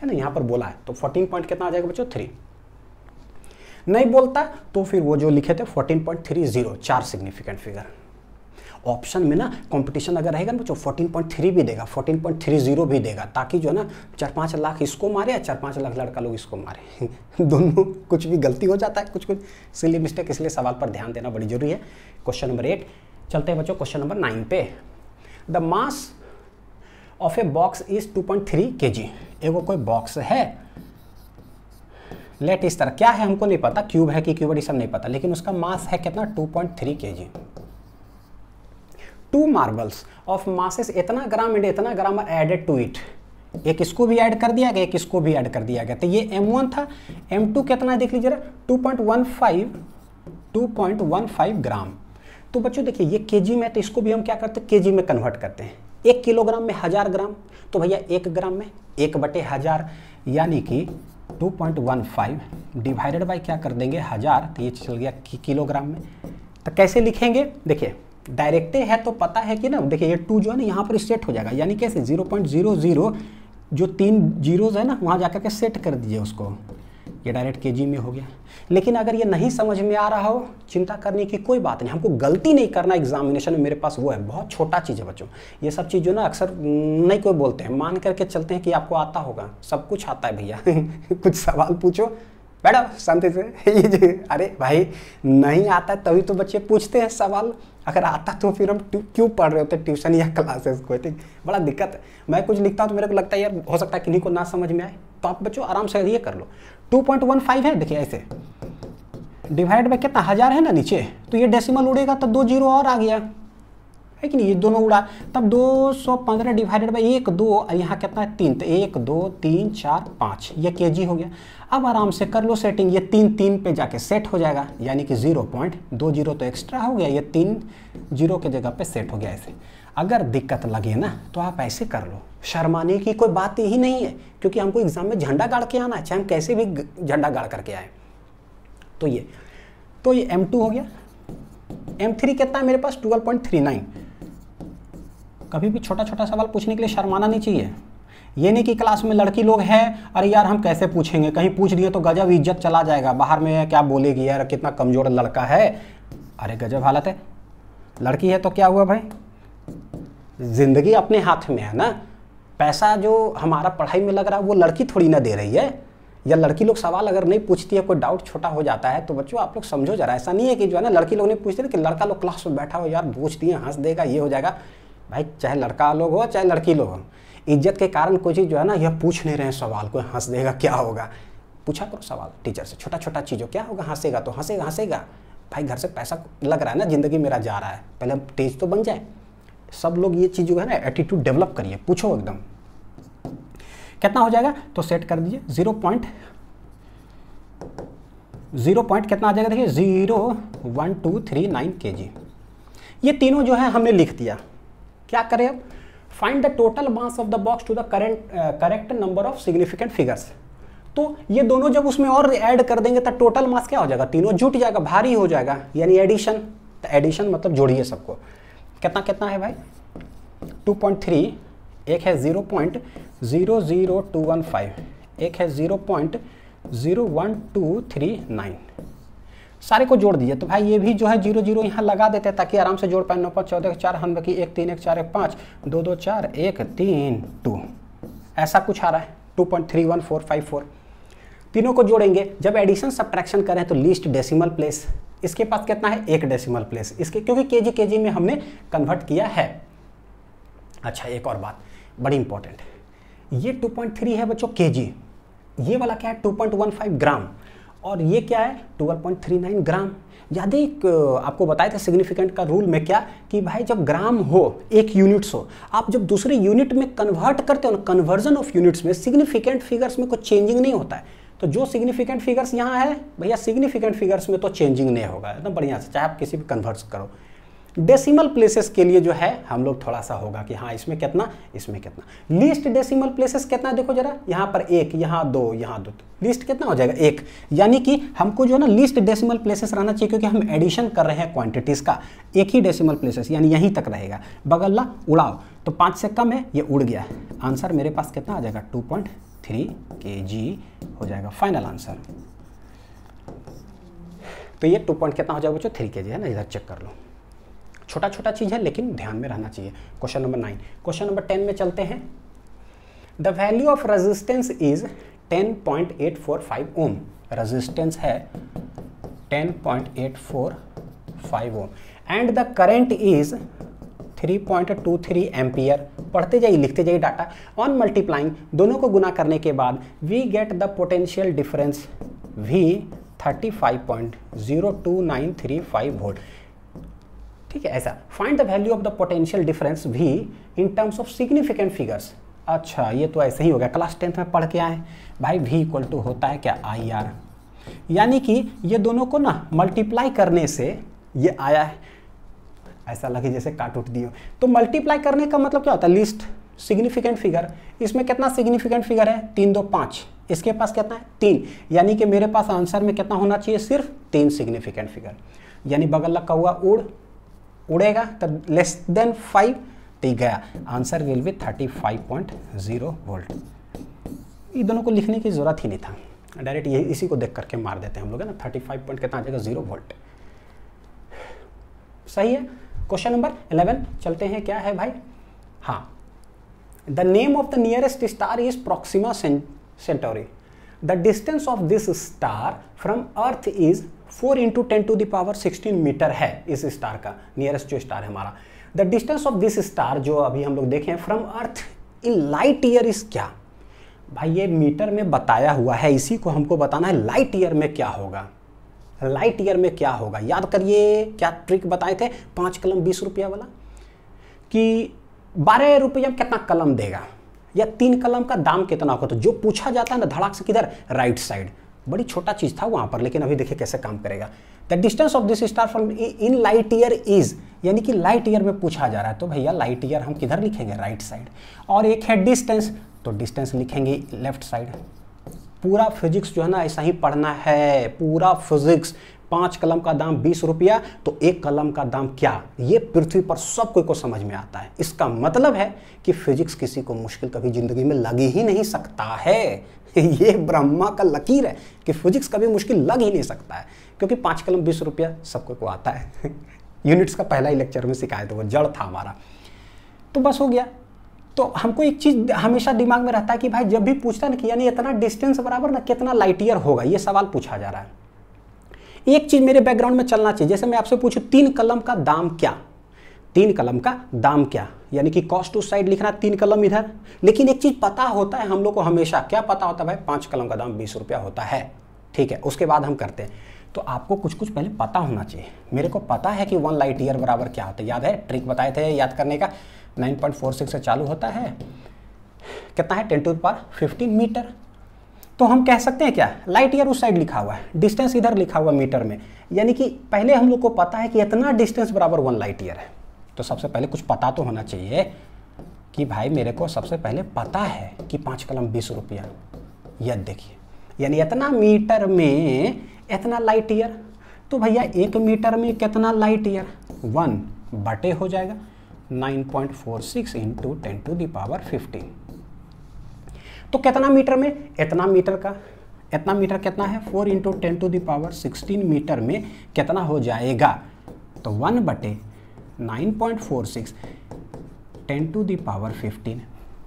है ना यहाँ पर बोला है तो फोर्टीन पॉइंट कितना आ जाएगा बच्चों थ्री नहीं बोलता तो फिर वो जो लिखे थे फोर्टीन पॉइंट थ्री जीरो चार सिग्निफिकेंट फिगर ऑप्शन में ना कंपटीशन अगर रहेगा ना बच्चों 14.3 भी देगा 14.30 भी देगा ताकि जो है ना चार पाँच लाख इसको मारे या चार पाँच लाख लड़का लोग इसको मारे *laughs* दोनों कुछ भी गलती हो जाता है कुछ कुछ इसलिए मिस्टेक इसलिए सवाल पर ध्यान देना बड़ी जरूरी है क्वेश्चन नंबर एट चलते हैं बच्चों क्वेश्चन नंबर नाइन पे the mass of a box is 2.3 point three K G एगो कोई बॉक्स है लेट इस तरह क्या है हमको नहीं पता क्यूब है कि क्यूब ये सब नहीं पता लेकिन उसका मास है कितना 2.3 point three K G two marbles of masses इतना ग्राम एंड इतना ग्राम एडेड टू इट एक इसको भी ऐड कर दिया गया एक इसको भी ऐड कर दिया गया तो ये M1 था M2 कितना देख लीजिए 2.15 2.15 ग्राम तो बच्चों देखिए ये के में तो इसको भी हम क्या करते हैं के में कन्वर्ट करते हैं एक किलोग्राम में हज़ार ग्राम तो भैया एक ग्राम में एक बटे हज़ार यानी कि 2.15 डिवाइडेड बाय क्या कर देंगे हज़ार तो ये चल गया कि किलोग्राम में तो कैसे लिखेंगे देखिए डायरेक्टे है तो पता है कि ना देखिए ये टू जो है ना यहाँ पर सेट हो जाएगा यानी कैसे जीरो जो तीन जीरोज़ है ना वहाँ जा कर के सेट कर दीजिए उसको ये डायरेक्ट के में हो गया लेकिन अगर ये नहीं समझ में आ रहा हो चिंता करने की कोई बात नहीं हमको गलती नहीं करना एग्जामिनेशन में मेरे पास वो है बहुत छोटा चीज़ है बच्चों ये सब चीज़ जो ना अक्सर नहीं कोई बोलते हैं मान करके चलते हैं कि आपको आता होगा सब कुछ आता है भैया *laughs* कुछ सवाल पूछो बैठा शांति से *laughs* ये अरे भाई नहीं आता तभी तो बच्चे पूछते हैं सवाल अगर आता तो फिर हम क्यों पढ़ रहे होते ट्यूशन या क्लासेस को ठीक बड़ा दिक्कत है मैं कुछ लिखता हूँ तो मेरे को लगता है यार हो सकता है किन्हीं को ना समझ में आए तो आप बच्चों आराम से ये कर लो 2.15 है देखिए ऐसे डिवाइड बाई कितना हज़ार है ना नीचे तो ये डेसिमल उड़ेगा तो दो जीरो और आ गया है कि नहीं ये दोनों उड़ा तब दो सौ पंद्रह डिवाइडेड बाई एक दो यहाँ कितना है तीन तो एक दो तीन चार पाँच ये के जी हो गया अब आराम से कर लो सेटिंग ये तीन तीन पे जाके सेट हो जाएगा यानी कि जीरो पॉइंट दो जीरो तो एक्स्ट्रा हो गया ये तीन जीरो के जगह पे सेट हो गया ऐसे अगर दिक्कत लगे ना तो आप ऐसे कर लो शर्माने की कोई बात ही नहीं है क्योंकि हमको एग्ज़ाम में झंडा गाड़ के आना है चाहे हम कैसे भी झंडा गाड़ करके आए तो ये तो ये एम टू हो गया एम थ्री कितना है मेरे पास ट्वेल्व पॉइंट थ्री नाइन कभी भी छोटा छोटा सवाल पूछने के लिए शर्माना नहीं चाहिए ये नहीं कि क्लास में लड़की लोग हैं अरे यार हम कैसे पूछेंगे कहीं पूछ लिए तो गजब इज्जत चला जाएगा बाहर में क्या बोलेगी यार कितना कमज़ोर लड़का है अरे गजब हालत है लड़की है तो क्या हुआ भाई ज़िंदगी अपने हाथ में है ना पैसा जो हमारा पढ़ाई में लग रहा है वो लड़की थोड़ी ना दे रही है या लड़की लोग सवाल अगर नहीं पूछती है कोई डाउट छोटा हो जाता है तो बच्चों आप लोग समझो जरा ऐसा नहीं है कि जो है ना लड़की लोग नहीं पूछते कि लड़का लोग क्लास में बैठा हो यार बोझ दिए हंस देगा ये हो जाएगा भाई चाहे लड़का लोग हो चाहे लड़की लोग हो इज्जत के कारण कोई चीज़ जो है ना यह पूछ नहीं रहे हैं सवाल कोई हंस देगा क्या होगा पूछा करो सवाल टीचर से छोटा छोटा चीज़ों क्या होगा हंसेगा तो हंसेगा हंसेगा भाई घर से पैसा लग रहा है ना ज़िंदगी मेरा जा रहा है पहले हम तो बन जाए सब लोग ये चीज़ जो है ना एटीट्यूड डेवलप करिए पूछो एकदम कितना हो जाएगा तो सेट कर दीजिए जीरो पॉइंट जीरो पॉइंट कितना आ जाएगा देखिए zero one two three nine K G ये तीनों जो है हमने लिख दिया क्या करें अब find the total mass of the box to the current correct number of significant figures तो ये दोनों जब उसमें और ऐड कर देंगे तो टोटल मास क्या हो जाएगा तीनों जुट जाएगा भारी हो जाएगा यानी एडिशन तो एडिशन मतलब जोड़िए सबको कितना कितना है भाई 2.3 एक है 0.00215 एक है 0.01239 सारे को जोड़ दीजिए तो भाई ये भी जो है जीरो जीरो यहाँ लगा देते हैं ताकि आराम से जोड़ पाए नौ पाँच चौदह चार हन बाकी एक तीन एक चार एक पाँच दो दो चार एक तीन टू ऐसा कुछ आ रहा है two point three one four five four तीनों को जोड़ेंगे जब एडिशन सब्ट्रैक्शन करें तो लिस्ट डेसिमल प्लेस इसके पास कितना है एक डेसिमल प्लेस इसके क्योंकि के जी के जी में हमने कन्वर्ट किया है अच्छा एक और बात बड़ी इंपॉर्टेंट ये 2.3 है बच्चों के जी ये वाला क्या है 2.15 ग्राम और ये क्या है 12.39 ग्राम यदि आपको बताया था सिग्निफिकेंट का रूल में क्या कि भाई जब ग्राम हो एक यूनिट्स हो आप जब दूसरे यूनिट में कन्वर्ट करते हो ना कन्वर्जन ऑफ यूनिट्स में सिग्निफिकेंट फिगर्स में कोई चेंजिंग नहीं होता है तो जो सिग्निफिकेंट फिगर्स यहाँ है भैया सिग्निफिकेंट फिगर्स में तो चेंजिंग नहीं होगा एकदम तो बढ़िया से चाहे आप किसी भी कन्वर्ट्स करो डेसिमल प्लेसेस के लिए जो है हम लोग थोड़ा सा होगा कि हाँ इसमें कितना इसमें कितना लिस्ट डेसिमल प्लेसेस कितना देखो जरा यहाँ पर एक यहाँ दो यहाँ दो लिस्ट तो कितना हो जाएगा एक यानी कि हमको जो है ना लिस्ट डेसिमल प्लेसेस रहना चाहिए क्योंकि हम एडिशन कर रहे हैं क्वांटिटीज़ का एक ही डेसिमल प्लेसेस यानी यहीं तक रहेगा बगल्ला उड़ाओ तो पाँच से कम है ये उड़ गया है आंसर मेरे पास कितना आ जाएगा टू पॉइंट थ्री के जी हो जाएगा फाइनल आंसर तो ये टू पॉइंट कितना हो जाएगा बच्चों थ्री के जी है ना इधर चेक कर लो छोटा छोटा चीज़ है लेकिन ध्यान में रहना चाहिए question number nine question number ten में चलते हैं the value of resistance is 10.845 ohm resistance है 10.845 ohm and the current is three point two three ampere पढ़ते जाइए लिखते जाइए डाटा ऑन मल्टीप्लाइंग दोनों को गुना करने के बाद we get the potential difference V thirty five point zero two nine three five volt ठीक है ऐसा find the value of the potential difference V in terms of significant figures अच्छा ये तो ऐसे ही हो गया क्लास टेंथ में पढ़ के आए भाई भी इक्वल टू होता है क्या आई आर यानी कि ये दोनों को ना मल्टीप्लाई करने से ये आया है ऐसा लगे जैसे काट उठ दिए तो मल्टीप्लाई करने का मतलब क्या होता है लिस्ट सिग्निफिकेंट फिगर इसमें कितना सिग्निफिकेंट फिगर है तीन दो पाँच इसके पास कितना है तीन यानी कि मेरे पास आंसर में कितना होना चाहिए सिर्फ तीन सिग्निफिकेंट फिगर यानी बगल लगा हुआ उड़ उड़ेगा तो लेस देन फाइव तो गया answer will be thirty five point zero volt ये दोनों को लिखने की ज़रूरत ही नहीं था डायरेक्ट यही इसी को देख करके मार देते हैं हम लोग है ना थर्टी फाइव पॉइंट कितना आ जाएगा जीरो वोल्ट सही है क्वेश्चन नंबर इलेवन चलते हैं क्या है भाई हाँ the name of the nearest star is Proxima Centauri the distance of this star from earth is four into ten to the power sixteen metre है इस स्टार का नियरेस्ट जो स्टार है हमारा the distance of this star जो अभी हम लोग देखें from earth in light year is क्या भाई ये मीटर में बताया हुआ है इसी को हमको बताना है लाइट ईयर में क्या होगा लाइट ईयर में क्या होगा याद करिए क्या ट्रिक बताए थे पांच कलम बीस रुपया वाला कि बारह रुपया कितना कलम देगा या तीन कलम का दाम कितना होगा तो जो पूछा जाता है ना धड़ाक से किधर राइट साइड बड़ी छोटा चीज़ था वहां पर लेकिन अभी देखिए कैसे काम करेगा the distance of this star from in light year is यानी कि लाइट ईयर में पूछा जा रहा है तो भैया लाइट ईयर हम किधर लिखेंगे राइट right साइड और एक है डिस्टेंस तो डिस्टेंस लिखेंगे लेफ्ट साइड पूरा फिजिक्स जो है ना ऐसा ही पढ़ना है पूरा फिजिक्स पांच कलम का दाम बीस रुपया तो एक कलम का दाम क्या ये पृथ्वी पर सब कोई को समझ में आता है इसका मतलब है कि फिजिक्स किसी को मुश्किल कभी ज़िंदगी में लग ही नहीं सकता है *laughs* ये ब्रह्मा का लकीर है कि फिजिक्स कभी मुश्किल लग ही नहीं सकता है क्योंकि पांच कलम बीस रुपया सबको को आता है यूनिट्स *laughs* का पहला ही लेक्चर में शिकायत वो जड़ था हमारा तो बस हो गया तो हमको एक चीज़ हमेशा दिमाग में रहता है कि भाई जब भी पूछता है ना कि यानी इतना डिस्टेंस बराबर ना कितना लाइट ईयर होगा ये सवाल पूछा जा रहा है एक चीज़ मेरे बैकग्राउंड में चलना चाहिए जैसे मैं आपसे पूछूँ तीन कलम का दाम क्या तीन कलम का दाम क्या यानी कि कॉस्ट उस साइड लिखना तीन कलम इधर लेकिन एक चीज़ पता होता है हम लोग को हमेशा क्या पता होता है भाई पाँच कलम का दाम बीस रुपया होता है ठीक है उसके बाद हम करते हैं तो आपको कुछ कुछ पहले पता होना चाहिए मेरे को पता है कि वन लाइट ईयर बराबर क्या होता है याद है ट्रिक बताए थे याद करने का 9.46 से चालू होता है कितना है 10 टू पावर फिफ्टीन मीटर तो हम कह सकते हैं क्या लाइट ईयर उस साइड लिखा हुआ है डिस्टेंस इधर लिखा हुआ मीटर में यानी कि पहले हम लोग को पता है कि इतना डिस्टेंस बराबर वन लाइट ईयर है तो सबसे पहले कुछ पता तो होना चाहिए कि भाई मेरे को सबसे पहले पता है कि पाँच कलम बीस रुपया यद देखिए यानी इतना मीटर में इतना लाइट ईयर तो भैया एक मीटर में कितना लाइट ईयर वन बटे हो जाएगा 9.46 into ten to the power fifteen तो कितना मीटर में इतना मीटर का इतना मीटर कितना है four into ten to the power sixteen metre में कितना हो जाएगा तो वन बटे nine point four six ten to the power fifteen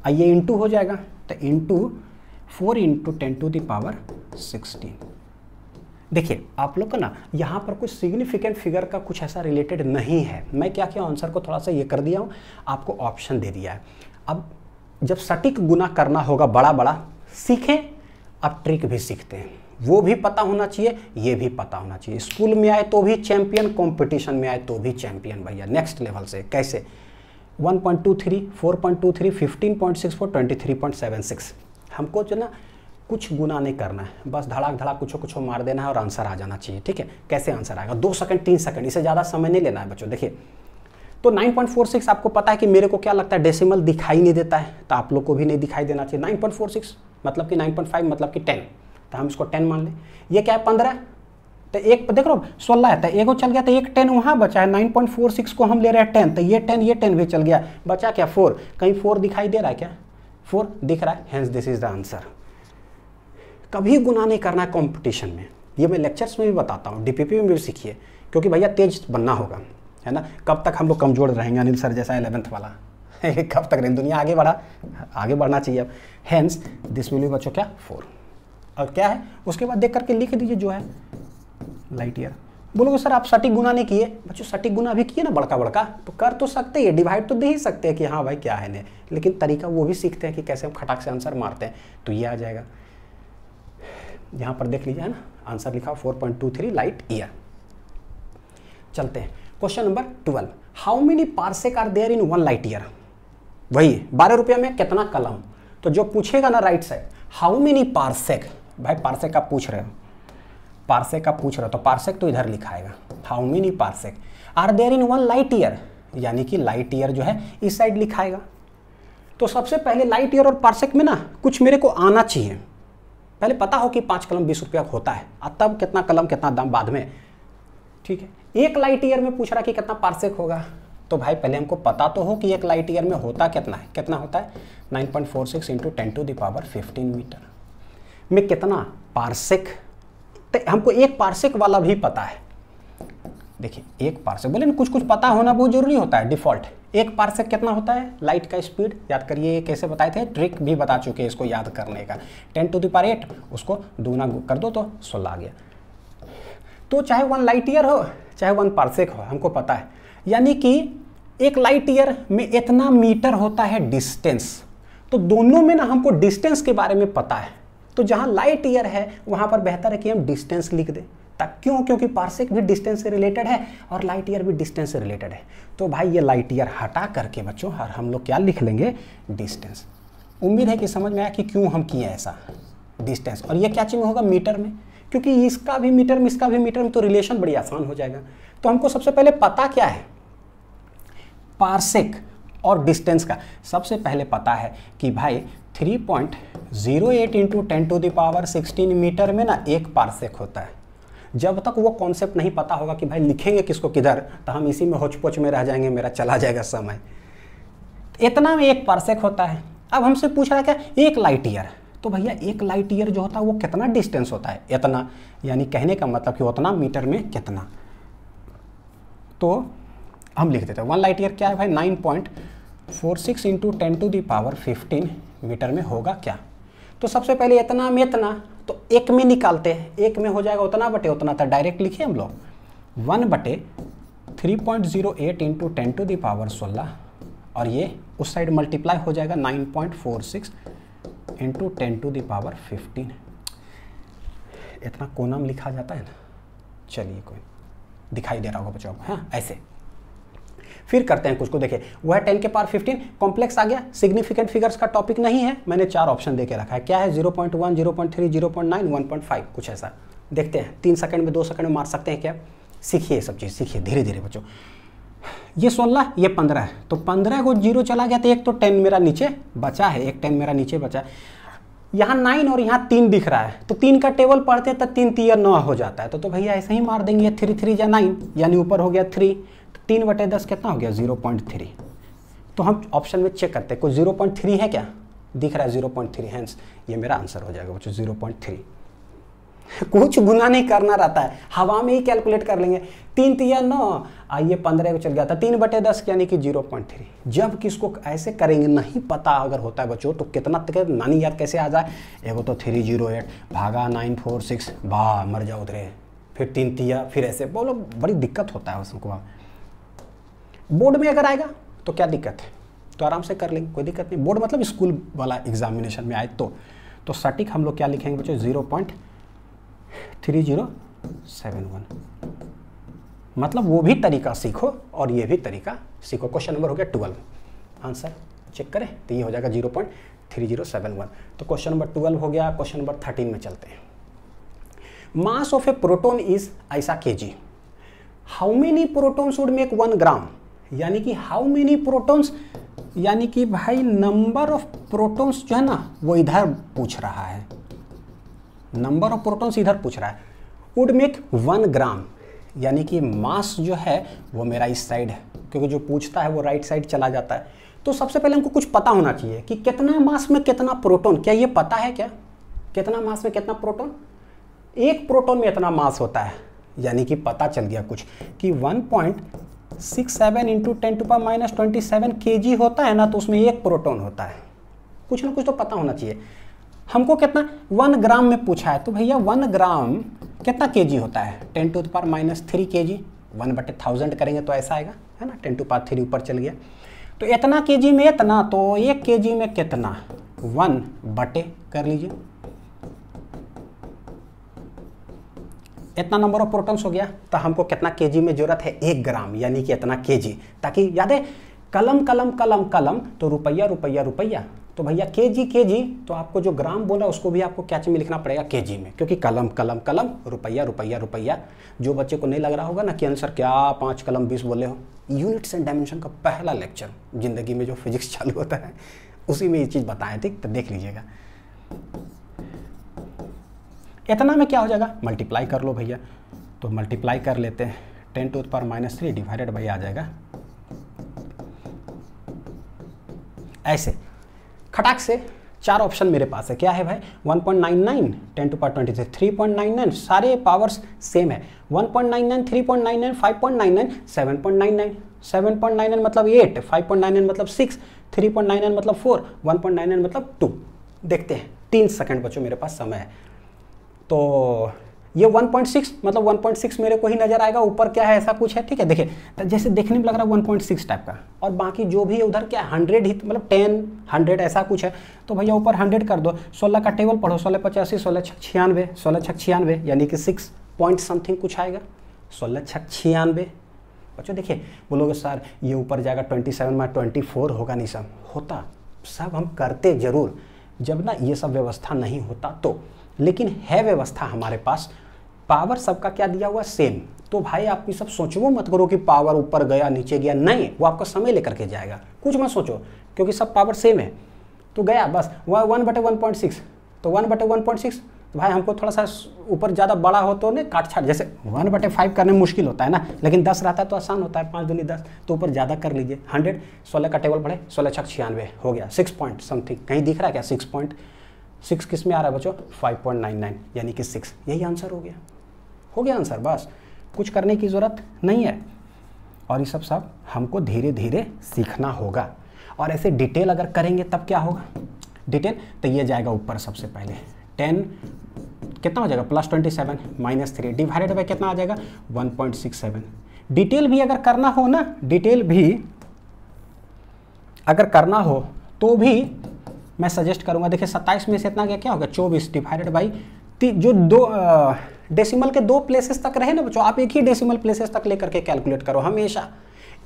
आइए इंटू हो जाएगा तो into four into ten to power sixteen देखिए आप लोग का ना यहाँ पर कुछ सिग्निफिकेंट फिगर का कुछ ऐसा रिलेटेड नहीं है मैं क्या क्या आंसर को थोड़ा सा ये कर दिया हूँ आपको ऑप्शन दे दिया है अब जब सटीक गुना करना होगा बड़ा बड़ा सीखें अब ट्रिक भी सीखते हैं वो भी पता होना चाहिए ये भी पता होना चाहिए स्कूल में आए तो भी चैंपियन कॉम्पिटिशन में आए तो भी चैंपियन भैया नेक्स्ट लेवल से कैसे 1.23, 4.23, 15.64, 23.76 हमको जो ना कुछ गुना नहीं करना है बस धड़ाक धड़ाक कुछ कुछ मार देना है और आंसर आ जाना चाहिए ठीक है कैसे आंसर आएगा दो सेकंड तीन सेकंड इसे ज़्यादा समय नहीं लेना है बच्चों देखिए तो 9.46 आपको पता है कि मेरे को क्या लगता है डेसिमल दिखाई नहीं देता है तो आप लोग को भी नहीं दिखाई देना चाहिए नाइन मतलब कि नाइन मतलब कि टेन तो हम इसको टेन मान लें यह क्या है पंद्रह तो एक देख लो सोलह है तो एक चल गया तो एक टेन वहाँ बचा है नाइन पॉइंट फोर सिक्स को हम ले रहे हैं टेन तो ये टेन ये टेन भी चल गया बचा क्या फोर कहीं फोर दिखाई दे रहा है क्या फोर दिख रहा है hence this is the answer कभी गुना नहीं करना है कॉम्पिटिशन में ये मैं लेक्चर्स में भी बताता हूँ डीपीपी में भी सीखिए क्योंकि भैया तेज बनना होगा है ना कब तक हम लोग कमज़ोर रहेंगे अनिल सर जैसा एलेवंथ वाला *laughs* कब तक रहेंगे दुनिया आगे बढ़ा आगे बढ़ना चाहिए अब हैंस दिस विल बच्चों क्या फोर और क्या है उसके बाद देख करके लिख दीजिए जो है लाइट ईयर बोलोगे सर आप सटीक गुना नहीं किए बच्चों सटीक गुना अभी किए ना बड़का बड़का तो कर तो सकते ही डिवाइड तो दे ही सकते हैं कि हाँ भाई क्या है ने लेकिन तरीका वो भी सीखते हैं कि कैसे हम खटाक से आंसर मारते हैं तो ये आ जाएगा यहाँ पर देख लीजिए है ना आंसर लिखा 4.23 लाइट ईयर चलते हैं question number twelve how many parsec are there in one light year वही बारह रुपया में कितना कलम तो जो पूछेगा ना right side how many parsec भाई पार्सेक का पूछ रहे हो पार्सेक का पूछ रहे हो तो पार्सेक तो इधर लिखाएगा how many parsec are there in one light year यानी कि लाइट ईयर जो है इस साइड लिखाएगा तो सबसे पहले लाइट ईयर और पार्सेक में ना कुछ मेरे को आना चाहिए पहले पता हो कि पाँच कलम बीस रुपया होता है और तब कितना कलम कितना दाम बाद में ठीक है एक लाइट ईयर में पूछ रहा कि कितना पार्सेक होगा तो भाई पहले हमको पता तो हो कि एक लाइट ईयर में होता कितना है कितना होता है 9.46 point four six into ten to the power fifteen metre में कितना पार्सेक तो हमको एक पार्सेक वाला भी पता है देखिए एक पार्सेक बोले ना कुछ कुछ पता होना बहुत जरूरी होता है डिफॉल्ट एक पार्सेक कितना होता है लाइट का स्पीड याद करिए कैसे बताए थे ट्रिक भी बता चुके हैं इसको याद करने का टेन टू पार एट उसको दूना कर दो तो सोलह आ गया तो चाहे वन लाइट ईयर हो चाहे वन पार्सेक हो हमको पता है यानी कि एक लाइट ईयर में इतना मीटर होता है डिस्टेंस तो दोनों में ना हमको डिस्टेंस के बारे में पता है तो जहाँ लाइट ईयर है वहाँ पर बेहतर है कि हम डिस्टेंस लिख दें तक क्यों क्योंकि पार्सिक भी डिस्टेंस से रिलेटेड है और लाइट ईयर भी डिस्टेंस से रिलेटेड है तो भाई ये लाइट ईयर हटा करके बच्चों और हम लोग क्या लिख लेंगे डिस्टेंस उम्मीद है कि समझ में आया कि क्यों हम किए ऐसा डिस्टेंस और ये क्या चिन्ह होगा मीटर में क्योंकि इसका भी मीटर में इसका भी मीटर में तो रिलेशन बड़ी आसान हो जाएगा तो हमको सबसे पहले पता क्या है पार्सिक और डिस्टेंस का सबसे पहले पता है कि भाई three point zero eight into ten to the power sixteen metre में ना एक पार्सेक होता है जब तक वो कॉन्सेप्ट नहीं पता होगा कि भाई लिखेंगे किसको किधर तो हम इसी में होचपोच में रह जाएंगे मेरा चला जाएगा समय इतना में एक पार्सेक होता है अब हमसे पूछ रहा है क्या एक लाइट ईयर तो भैया एक लाइट ईयर जो होता है वो कितना डिस्टेंस होता है इतना यानी कहने का मतलब कि उतना मीटर में कितना तो हम लिख देते हैं वन लाइट ईयर क्या है भाई nine point four six into ten to the power fifteen metre में होगा क्या तो सबसे पहले इतना में इतना तो एक में निकालते हैं एक में हो जाएगा उतना बटे उतना था तो डायरेक्ट लिखे हम लोग वन बटे three point zero eight into ten to the power सोलह और ये उस साइड मल्टीप्लाई हो जाएगा nine point four six into ten to the power fifteen इतना कोनम लिखा जाता है ना चलिए कोई दिखाई दे रहा होगा बच्चों को हाँ ऐसे फिर करते हैं कुछ को देखिए वह टेन के पार फिफ्टीन कॉम्प्लेक्स आ गया सिग्निफिकेंट फिगर्स का टॉपिक नहीं है मैंने चार ऑप्शन देकर रखा है क्या है zero point one zero point three zero point nine one point five कुछ ऐसा देखते हैं तीन सेकंड में दो सेकंड में मार सकते हैं क्या सीखिए सब चीज़ सीखिए धीरे धीरे बच्चों ये सोलह ये पंद्रह है तो पंद्रह को जीरो चला गया तो एक तो टेन मेरा नीचे बचा है एक टेन मेरा नीचे बचा है यहाँ नाइन और यहाँ तीन दिख रहा है तो तीन का टेबल पढ़ते हैं तो तीन तीयर नौ हो जाता है तो, तो भैया ऐसे ही मार देंगे थ्री थ्री या नाइन यानी ऊपर हो गया थ्री तीन बटे दस कितना हो गया जीरो पॉइंट थ्री तो हम ऑप्शन में चेक करते हैं कुछ जीरो पॉइंट थ्री है क्या दिख रहा है जीरो पॉइंट थ्री हैंस ये मेरा आंसर हो जाएगा बच्चों जीरो पॉइंट थ्री कुछ गुना नहीं करना रहता है हवा में ही कैलकुलेट कर लेंगे तीन तीन नौ आइए पंद्रह को चल गया था तीन बटे दस यानी कि जीरो पॉइंट थ्री जब किसको ऐसे करेंगे नहीं पता अगर होता है बच्चों तो कितना तक नानी याद कैसे आ जाए एगो तो थ्री जीरो एट भागा नाइन फोर सिक्स वाह मर जाओ उधरे फिर तीन तिया फिर ऐसे बोलो बड़ी दिक्कत होता है उसको बोर्ड में अगर आएगा तो क्या दिक्कत है तो आराम से कर लेंगे कोई दिक्कत नहीं बोर्ड मतलब स्कूल वाला एग्जामिनेशन में आए तो तो सटीक हम लोग क्या लिखेंगे बच्चों zero point three zero seven one मतलब वो भी तरीका सीखो और ये भी तरीका सीखो क्वेश्चन नंबर हो गया ट्वेल्व आंसर चेक करें तो ये हो जाएगा zero point three zero seven one तो क्वेश्चन नंबर ट्वेल्व हो गया क्वेश्चन नंबर थर्टीन में चलते हैं mass of a proton is ऐसा K G how many proton should make one gram यानी कि हाउ मेनी प्रोटॉन्स यानी कि भाई नंबर ऑफ प्रोटॉन्स जो है ना वो इधर पूछ रहा है नंबर ऑफ प्रोटॉन्स इधर पूछ रहा है वुड मेक वन ग्राम यानी कि मास जो है वो मेरा इस साइड है क्योंकि जो पूछता है वो राइट साइड चला जाता है तो सबसे पहले हमको कुछ पता होना चाहिए कि कितना मास में कितना प्रोटोन क्या ये पता है क्या कितना मास में कितना प्रोटोन एक प्रोटोन में इतना मास होता है यानी कि पता चल गया कुछ कि point six seven into ten to power minus twenty seven K G होता है ना तो उसमें एक प्रोटोन होता है कुछ ना कुछ तो पता होना चाहिए हमको कितना वन ग्राम में पूछा है तो भैया वन ग्राम कितना के जी होता है ten to power minus three K G one बटे थाउजेंड करेंगे तो ऐसा आएगा है ना टेन टू पावर थ्री ऊपर चल गया तो इतना के जी में इतना तो एक के जी में कितना वन बटे कर लीजिए इतना नंबर ऑफ प्रोटॉन्स हो गया तो हमको कितना केजी में ज़रूरत है एक ग्राम यानी कि इतना केजी ताकि याद है कलम कलम कलम कलम तो रुपया रुपया रुपया तो भैया के जी के जी तो आपको जो ग्राम बोला उसको भी आपको कैच में लिखना पड़ेगा के जी में क्योंकि कलम कलम कलम रुपया रुपया रुपया जो बच्चे को नहीं लग रहा होगा ना कि आंसर क्या पाँच कलम बीस बोले हो यूनिट्स एंड डायमेंशन का पहला लेक्चर ज़िंदगी में जो फिजिक्स *laughs* चालू होता है उसी में ये चीज़ बताएं ठीक तो देख लीजिएगा इतना में क्या हो जाएगा मल्टीप्लाई कर लो भैया तो मल्टीप्लाई कर लेते हैं ten to power minus three divided by आ जाएगा ऐसे खटाक से चार ऑप्शन मेरे पास है क्या है भाई 1.99 point nine nine ten to power twenty three three point nine nine सारे पावर्स सेम है 1.99 3.99 5.99 7.99 7.99 मतलब 8 5.99 मतलब 6 3.99 मतलब 4 1.99 मतलब 2 देखते हैं तीन सेकंड बचो मेरे पास समय है तो ये 1.6 मतलब 1.6 मेरे को ही नज़र आएगा ऊपर क्या है ऐसा कुछ है ठीक है देखिए जैसे देखने में लग रहा है 1.6 टाइप का और बाकी जो भी उधर क्या हंड्रेड ही मतलब टेन हंड्रेड ऐसा कुछ है तो भैया ऊपर हंड्रेड कर दो सोलह का टेबल पढ़ो सोलह पचासी सोलह छः छियानवे सोलह छः छियानवे यानी कि सिक्स पॉइंट समथिंग कुछ आएगा सोलह छः छियानवे बच्चों देखिए बोलोगे सर ये ऊपर जाएगा ट्वेंटी सेवन में ट्वेंटी फोर होगा नहीं सब होता सब हम करते ज़रूर जब ना ये सब व्यवस्था नहीं होता तो लेकिन है व्यवस्था हमारे पास पावर सबका क्या दिया हुआ सेम तो भाई आप ये सब सोचो मत करो कि पावर ऊपर गया नीचे गया नहीं वो आपका समय लेकर के जाएगा कुछ मत सोचो क्योंकि सब पावर सेम है तो गया बस वह वन बटे वन पॉइंट सिक्स तो वन बटे वन पॉइंट सिक्स तो भाई हमको थोड़ा सा ऊपर ज़्यादा बड़ा हो तो नहीं काट छाट जैसे वन बटे फाइव करने में मुश्किल होता है ना लेकिन दस रहता है तो आसान होता है पाँच दूनी दस तो ऊपर ज़्यादा कर लीजिए हंड्रेड सोलह का टेबल पड़े सोलह छः छियानवे हो गया सिक्स पॉइंट समथिंग कहीं दिख रहा है क्या सिक्स पॉइंट सिक्स किस में आ रहा है बच्चों नाइन यानी कि सिक्स यही आंसर हो गया हो गया आंसर बस कुछ करने की ज़रूरत नहीं है और ये सब सब हमको धीरे धीरे सीखना होगा और ऐसे डिटेल अगर करेंगे तब क्या होगा डिटेल तो ये जाएगा ऊपर सबसे पहले टेन कितना हो जाएगा plus twenty seven minus three divided by कितना आ जाएगा one point six seven detail भी अगर करना हो ना डिटेल भी अगर करना हो तो भी मैं सजेस्ट करूँगा देखिए सत्ताईस में से इतना क्या क्या होगा चौबीस डिवाइडेड बाई जो दो डेसिमल के दो प्लेसेस तक रहे ना बच्चों आप एक ही डेसिमल प्लेसेस तक लेकर के कैलकुलेट करो हमेशा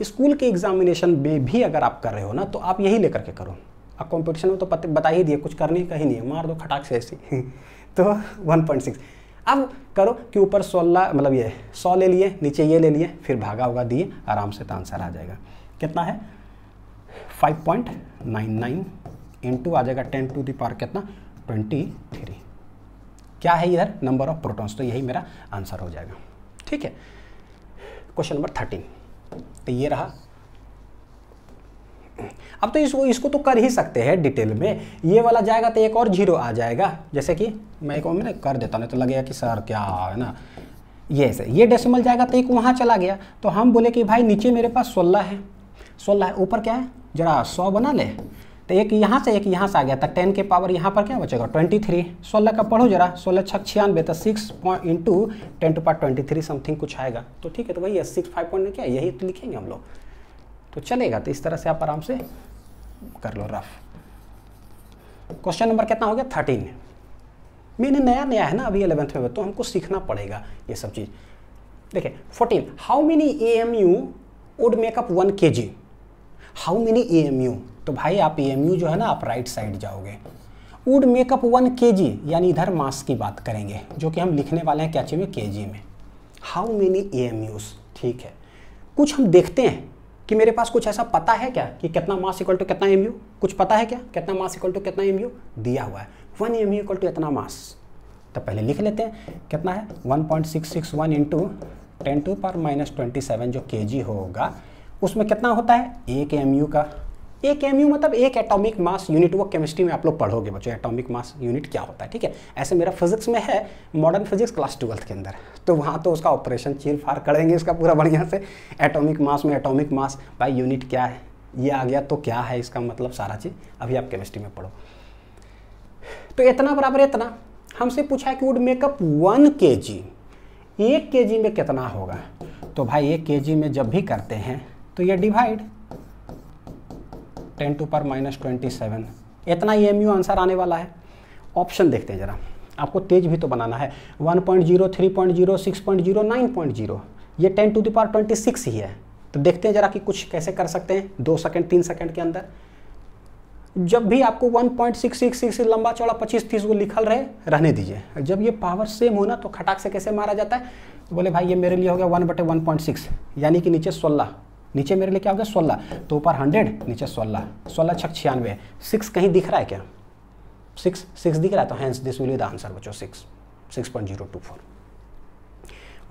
स्कूल के एग्जामिनेशन में भी अगर आप कर रहे हो ना तो आप यही लेकर के करो अब कॉम्पिटिशन में तो पता बता ही दिए कुछ करने का ही नहीं है मार दो खटाक से ऐसी *laughs* तो सिक्स अब करो कि ऊपर सोलह मतलब ये सौ ले लिए नीचे ये ले लिए फिर भागा होगा दिए आराम से तो आंसर आ जाएगा कितना है 5.99 इनटू आ जाएगा टेन टू दावर कितना ट्वेंटी थ्री क्या है इधर नंबर ऑफ प्रोटॉन्स तो यही मेरा आंसर हो जाएगा ठीक है क्वेश्चन नंबर थर्टीन तो ये रहा अब तो इसको इसको तो कर ही सकते हैं डिटेल में ये वाला जाएगा तो एक और जीरो आ जाएगा जैसे कि मैं एक मैंने कर देता हूँ तो लगेगा कि सर क्या है ना ये ऐसे ये डेसिमल जाएगा तो एक वहाँ चला गया तो हम बोले कि भाई नीचे मेरे पास सोलह है सोलह है ऊपर क्या है जरा सौ बना ले तो एक यहाँ से एक यहाँ से आ गया था टेन के पावर यहाँ पर क्या बचेगा ट्वेंटी थ्री सोलह का पढ़ो जरा सोलह छः छियानवे तो six point into ten to power twenty three something कुछ आएगा तो ठीक है तो वही है सिक्स फाइव पॉइंट क्या यही तो लिखेंगे हम लोग तो चलेगा तो इस तरह से आप आराम से कर लो रफ क्वेश्चन नंबर कितना हो गया थर्टीन मैंने नया नया है ना अभी एलेवेंथ में तो हमको सीखना पड़ेगा ये सब चीज़ देखिए fourteen how many A M U would make up one K G how many A M U तो भाई आप ए एम यू जो है ना आप राइट साइड जाओगे would make up one K G यानी इधर मास की बात करेंगे जो कि हम लिखने वाले हैं क्या चाहिए के जी में how many A M U's ठीक है कुछ हम देखते हैं कि मेरे पास कुछ ऐसा पता है क्या कि कितना मास इक्वल टू कितना एम यू कुछ पता है क्या कितना मास इक्वल टू कितना एम यू दिया हुआ है one M U equal to इतना मास तो पहले लिख लेते हैं कितना है one point six six one into ten to power minus twenty seven जो के जी होगा उसमें कितना होता है एक एम यू का एक एम यू मतलब एक एटॉमिक मास यूनिट वो केमिस्ट्री में आप लोग पढ़ोगे बच्चों एटॉमिक मास यूनिट क्या होता है ठीक है ऐसे मेरा फिजिक्स में है मॉडर्न फिजिक्स क्लास ट्वेल्थ के अंदर तो वहाँ तो उसका ऑपरेशन चीर फार करेंगे इसका पूरा बढ़िया से एटॉमिक मास में एटॉमिक मास भाई यूनिट क्या है ये आ गया तो क्या है इसका मतलब सारा चीज़ अभी आप केमिस्ट्री में पढ़ो तो इतना बराबर इतना हमसे पूछा है कि वुड मेकअप वन के जी एक के जी में कितना होगा तो भाई एक के जी में जब भी करते हैं तो ये divide ten to power minus twenty seven इतना ई एम यू आंसर आने वाला है ऑप्शन देखते हैं ज़रा आपको तेज भी तो बनाना है one point zero three point zero six point zero nine point zero ये ten to the power twenty six ही है तो देखते हैं ज़रा कि कुछ कैसे कर सकते हैं दो सेकंड तीन सेकंड के अंदर जब भी आपको सिक्स लंबा चौड़ा 25 तीस को लिखल रहे रहने दीजिए जब ये पावर सेम हो ना तो खटाक से कैसे मारा जाता है तो बोले भाई ये मेरे लिए हो गया वन बटे वन यानी कि नीचे सोलह नीचे मेरे लिए क्या हो गया सोलह तो ऊपर हंड्रेड नीचे सोलह सोलह छक छियानवे सिक्स कहीं दिख रहा है क्या सिक्स सिक्स दिख रहा है तो hence this will the answer बच्चों six six point zero two four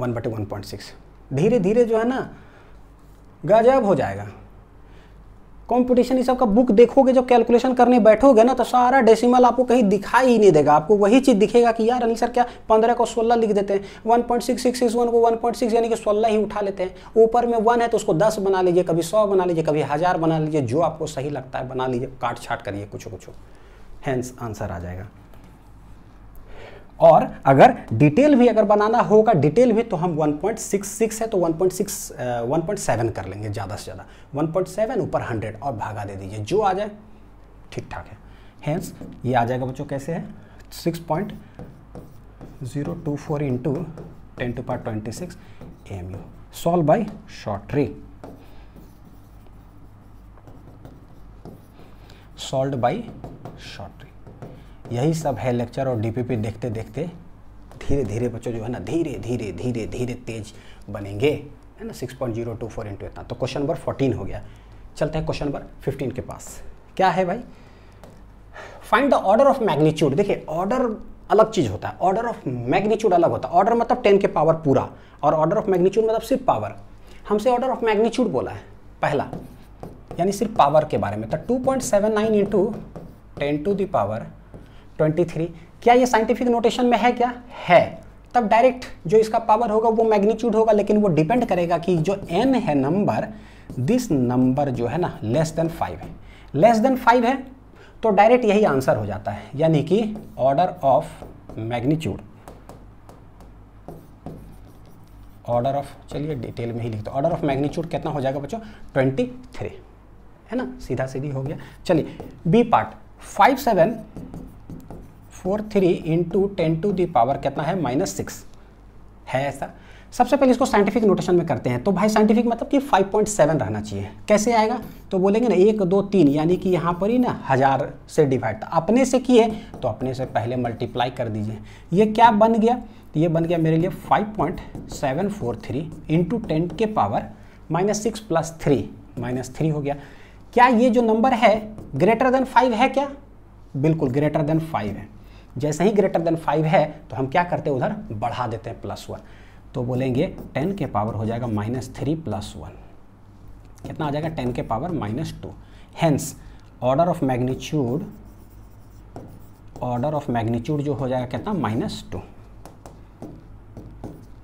one बटे वन पॉइंट सिक्स धीरे धीरे जो है ना गजब हो जाएगा कंपटीशन इस सबका बुक देखोगे जब कैलकुलेशन करने बैठोगे ना तो सारा डेसिमल आपको कहीं दिखाई ही नहीं देगा आपको वही चीज़ दिखेगा कि यार अनिल सर क्या पंद्रह को सोलह लिख देते हैं one point six six six one को वन पॉइंट सिक्स यानी कि सोलह ही उठा लेते हैं ऊपर में वन है तो उसको दस बना लीजिए कभी सौ बना लीजिए कभी हज़ार बना लीजिए जो आपको सही लगता है बना लीजिए काट छाट करिए कुछ कुछ हैंस आंसर आ जाएगा और अगर डिटेल भी अगर बनाना होगा डिटेल भी तो हम 1.66 है तो 1.6 1.7 कर लेंगे ज़्यादा से ज़्यादा 1.7 ऊपर 100 और भागा दे दीजिए जो आ जाए ठीक ठाक है हैंस ये आ जाएगा बच्चों कैसे है six point zero two four into ten to power twenty six M solve by short trick solve by short यही सब है लेक्चर और डीपीपी देखते देखते धीरे धीरे बच्चों जो है ना धीरे धीरे धीरे धीरे तेज बनेंगे है ना six point zero two four into इतना तो क्वेश्चन नंबर फोर्टीन हो गया चलते हैं क्वेश्चन नंबर फिफ्टीन के पास क्या है भाई find the order of magnitude देखिए ऑर्डर अलग चीज़ होता है ऑर्डर ऑफ मैग्नीट्यूड अलग होता है ऑर्डर मतलब टेन के पावर पूरा और ऑर्डर ऑफ मैग्नीट्यूड मतलब सिर्फ पावर हमसे ऑर्डर ऑफ मैग्नीट्यूड बोला है पहला यानी सिर्फ पावर के बारे में तो two point seven nine into ten to the power 23 क्या ये साइंटिफिक नोटेशन में है क्या है तब डायरेक्ट जो इसका पावर होगा वो मैग्नीट्यूड होगा लेकिन वो डिपेंड करेगा कि जो एन है नंबर दिस नंबर जो है ना लेस देन फाइव है लेस देन फाइव है तो डायरेक्ट यही आंसर हो जाता है यानी कि order of magnitude order of चलिए डिटेल में ही लिखते ऑर्डर ऑफ मैग्नीट्यूड कितना हो जाएगा बच्चों ट्वेंटी है ना सीधा सीधी हो गया चलिए B part five seven four three into ten to the power कितना है माइनस सिक्स है ऐसा सबसे पहले इसको साइंटिफिक नोटेशन में करते हैं तो भाई साइंटिफिक मतलब कि 5.7 रहना चाहिए कैसे आएगा तो बोलेंगे ना एक दो तीन यानी कि यहाँ पर ही ना हज़ार से डिवाइड तो अपने से किए तो अपने से पहले मल्टीप्लाई कर दीजिए ये क्या बन गया तो ये बन गया मेरे लिए 5.743 point seven four three into ten के power minus six plus three minus three हो गया क्या ये जो नंबर है ग्रेटर देन फाइव है क्या बिल्कुल ग्रेटर देन फाइव है जैसे ही ग्रेटर देन फाइव है तो हम क्या करते हैं उधर बढ़ा देते हैं प्लस वन तो बोलेंगे टेन के पावर हो जाएगा माइनस थ्री प्लस वन कितना आ जाएगा टेन के power minus two hence order of magnitude order of magnitude जो हो जाएगा कितना माइनस टू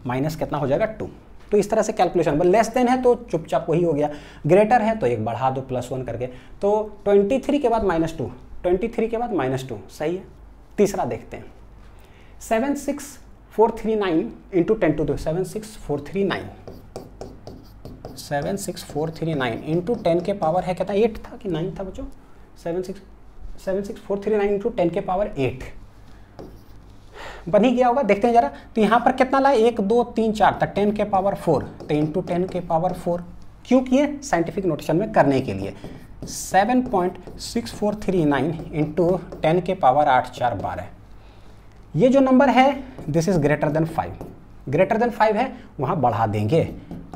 माइनस कितना हो जाएगा टू तो इस तरह से कैलकुलेशन लेस देन है तो चुपचाप वही हो गया ग्रेटर है तो एक बढ़ा दो प्लस वन करके तो ट्वेंटी थ्री के बाद माइनस टू ट्वेंटी थ्री के बाद माइनस टू सही है तीसरा देखते हैं seven six four three nine into ten to seven six four three nine seven six four three nine into ten के पावर है कहता एट था कि नाइन था बच्चों seven six seven six four three nine into ten के power eight बन ही गया होगा देखते हैं जरा तो यहाँ पर कितना लाए एक दो तीन चार था तो टेन के पावर फोर तो इंटू टेन के पावर फोर क्यों किए साइंटिफिक नोटेशन में करने के लिए seven point six four three nine into ten के पावर आठ चार बारह ये जो नंबर है this is greater than five greater than five है वहाँ बढ़ा देंगे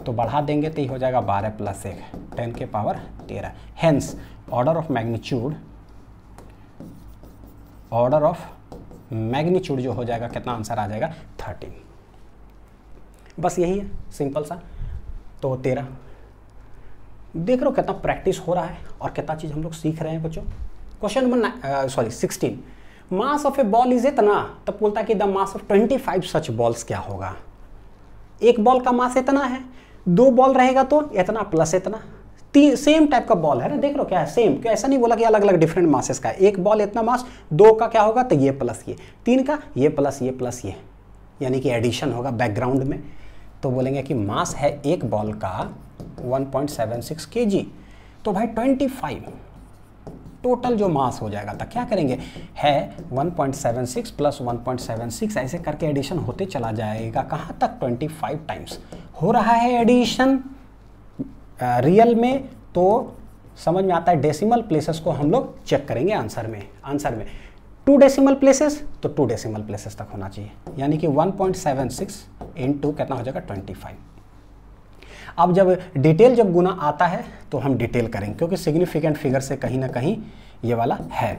तो बढ़ा देंगे तो ही हो जाएगा बारह प्लस एक टेन के पावर तेरह hence order of magnitude order of magnitude जो हो जाएगा कितना आंसर आ जाएगा थर्टीन बस यही है सिंपल सा तो तेरह देख रहे हो कितना प्रैक्टिस हो रहा है और कितना चीज़ हम लोग सीख रहे हैं बच्चों question number sorry sixteen mass of a ball is इतना तब बोलता है कि the mass of twenty five such balls क्या होगा एक बॉल का मास इतना है दो बॉल रहेगा तो इतना प्लस इतना तीन सेम टाइप का बॉल है ना देख लो क्या है सेम क्यों ऐसा नहीं बोला कि अलग अलग डिफरेंट मासेस का एक बॉल इतना मास दो का क्या होगा तो ये प्लस ये तीन का ये प्लस ये प्लस ये यानी कि एडिशन होगा बैकग्राउंड में तो बोलेंगे कि मास है एक बॉल का 1.76 kg तो भाई 25 टोटल जो मास हो जाएगा तो क्या करेंगे है 1.76 प्लस 1.76 ऐसे करके एडिशन होते चला जाएगा कहाँ तक 25 टाइम्स हो रहा है एडिशन रियल में तो समझ में आता है डेसिमल प्लेसेस को हम लोग चेक करेंगे आंसर में आंसर में टू डेसिमल प्लेसेस तो टू डेसिमल प्लेसेस तक होना चाहिए यानी कि 1.76 पॉइंट सेवन कितना हो जाएगा 25 अब जब डिटेल जब गुना आता है तो हम डिटेल करेंगे क्योंकि सिग्निफिकेंट फिगर से कहीं ना कहीं ये वाला है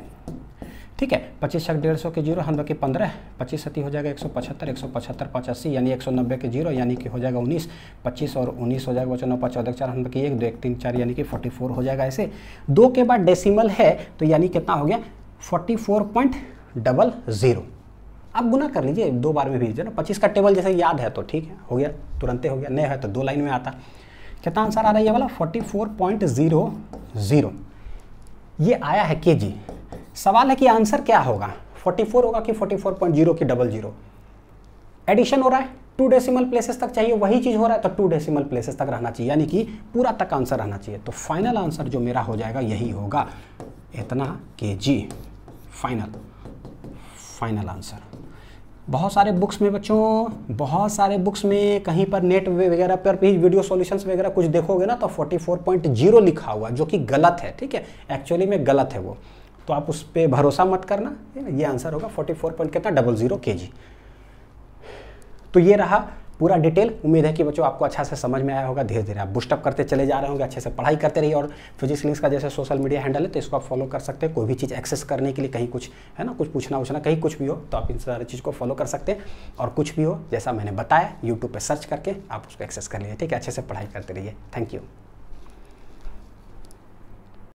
ठीक है पच्चीस छः डेढ़ सौ के जीरो हम के पंद्रह पच्चीस सती हो जाएगा एक सौ पचहत्तर एक सौ पचहत्तर पचासी यानी एक सौ नब्बे के जीरो यानी कि हो जाएगा उन्नीस पच्चीस और उन्नीस हो जाएगा वो नौ पाँच चौदह चार हम की एक दो एक तीन चार यानी कि फोर्टी फोर हो जाएगा ऐसे दो के बाद डेसिमल है तो यानी कितना हो गया forty four point double zero आप गुना कर लीजिए दो बार में भेज दे ना पच्चीस का टेबल जैसे याद है तो ठीक है हो गया तुरंत हो गया नहीं है तो दो लाइन में आता कितना आंसर आ रहा है ये वाला forty four point zero zero ये आया है के जी सवाल है कि आंसर क्या होगा फोर्टी फोर होगा कि फोर्टी फोर पॉइंट जीरो की डबल जीरो एडिशन हो रहा है टू डेसिमल प्लेसेस तक चाहिए वही चीज़ हो रहा है तो टू डेसिमल प्लेसेस तक रहना चाहिए यानी कि पूरा तक आंसर रहना चाहिए तो फाइनल आंसर जो मेरा हो जाएगा यही होगा इतना के जी फाइनल फाइनल आंसर बहुत सारे बुक्स में बच्चों बहुत सारे बुक्स में कहीं पर नेट वगैरह पर भी वीडियो सॉल्यूशंस वगैरह कुछ देखोगे ना तो 44.0 लिखा हुआ जो कि गलत है ठीक है एक्चुअली में गलत है वो तो आप उस पर भरोसा मत करना ये आंसर होगा 44. कितना डबल ज़ीरो के जी तो ये रहा पूरा डिटेल उम्मीद है कि बच्चों आपको अच्छा से समझ में आया होगा धीरे धीरे आप बुस्टअप करते चले जा रहे होंगे अच्छे से पढ़ाई करते रहिए और फिजिक्स लिंक्स का जैसे सोशल मीडिया हैंडल है तो इसको आप फॉलो कर सकते हैं कोई भी चीज़ एक्सेस करने के लिए कहीं कुछ है ना कुछ पूछना उछना कहीं कुछ भी हो तो आप इन सारी चीज़ को फॉलो कर सकते हैं और कुछ भी हो जैसा मैंने बताया यूट्यूब पर सर्च करके आप उसको एक्सेस कर लीजिए ठीक है अच्छे से पढ़ाई करते रहिए थैंक यू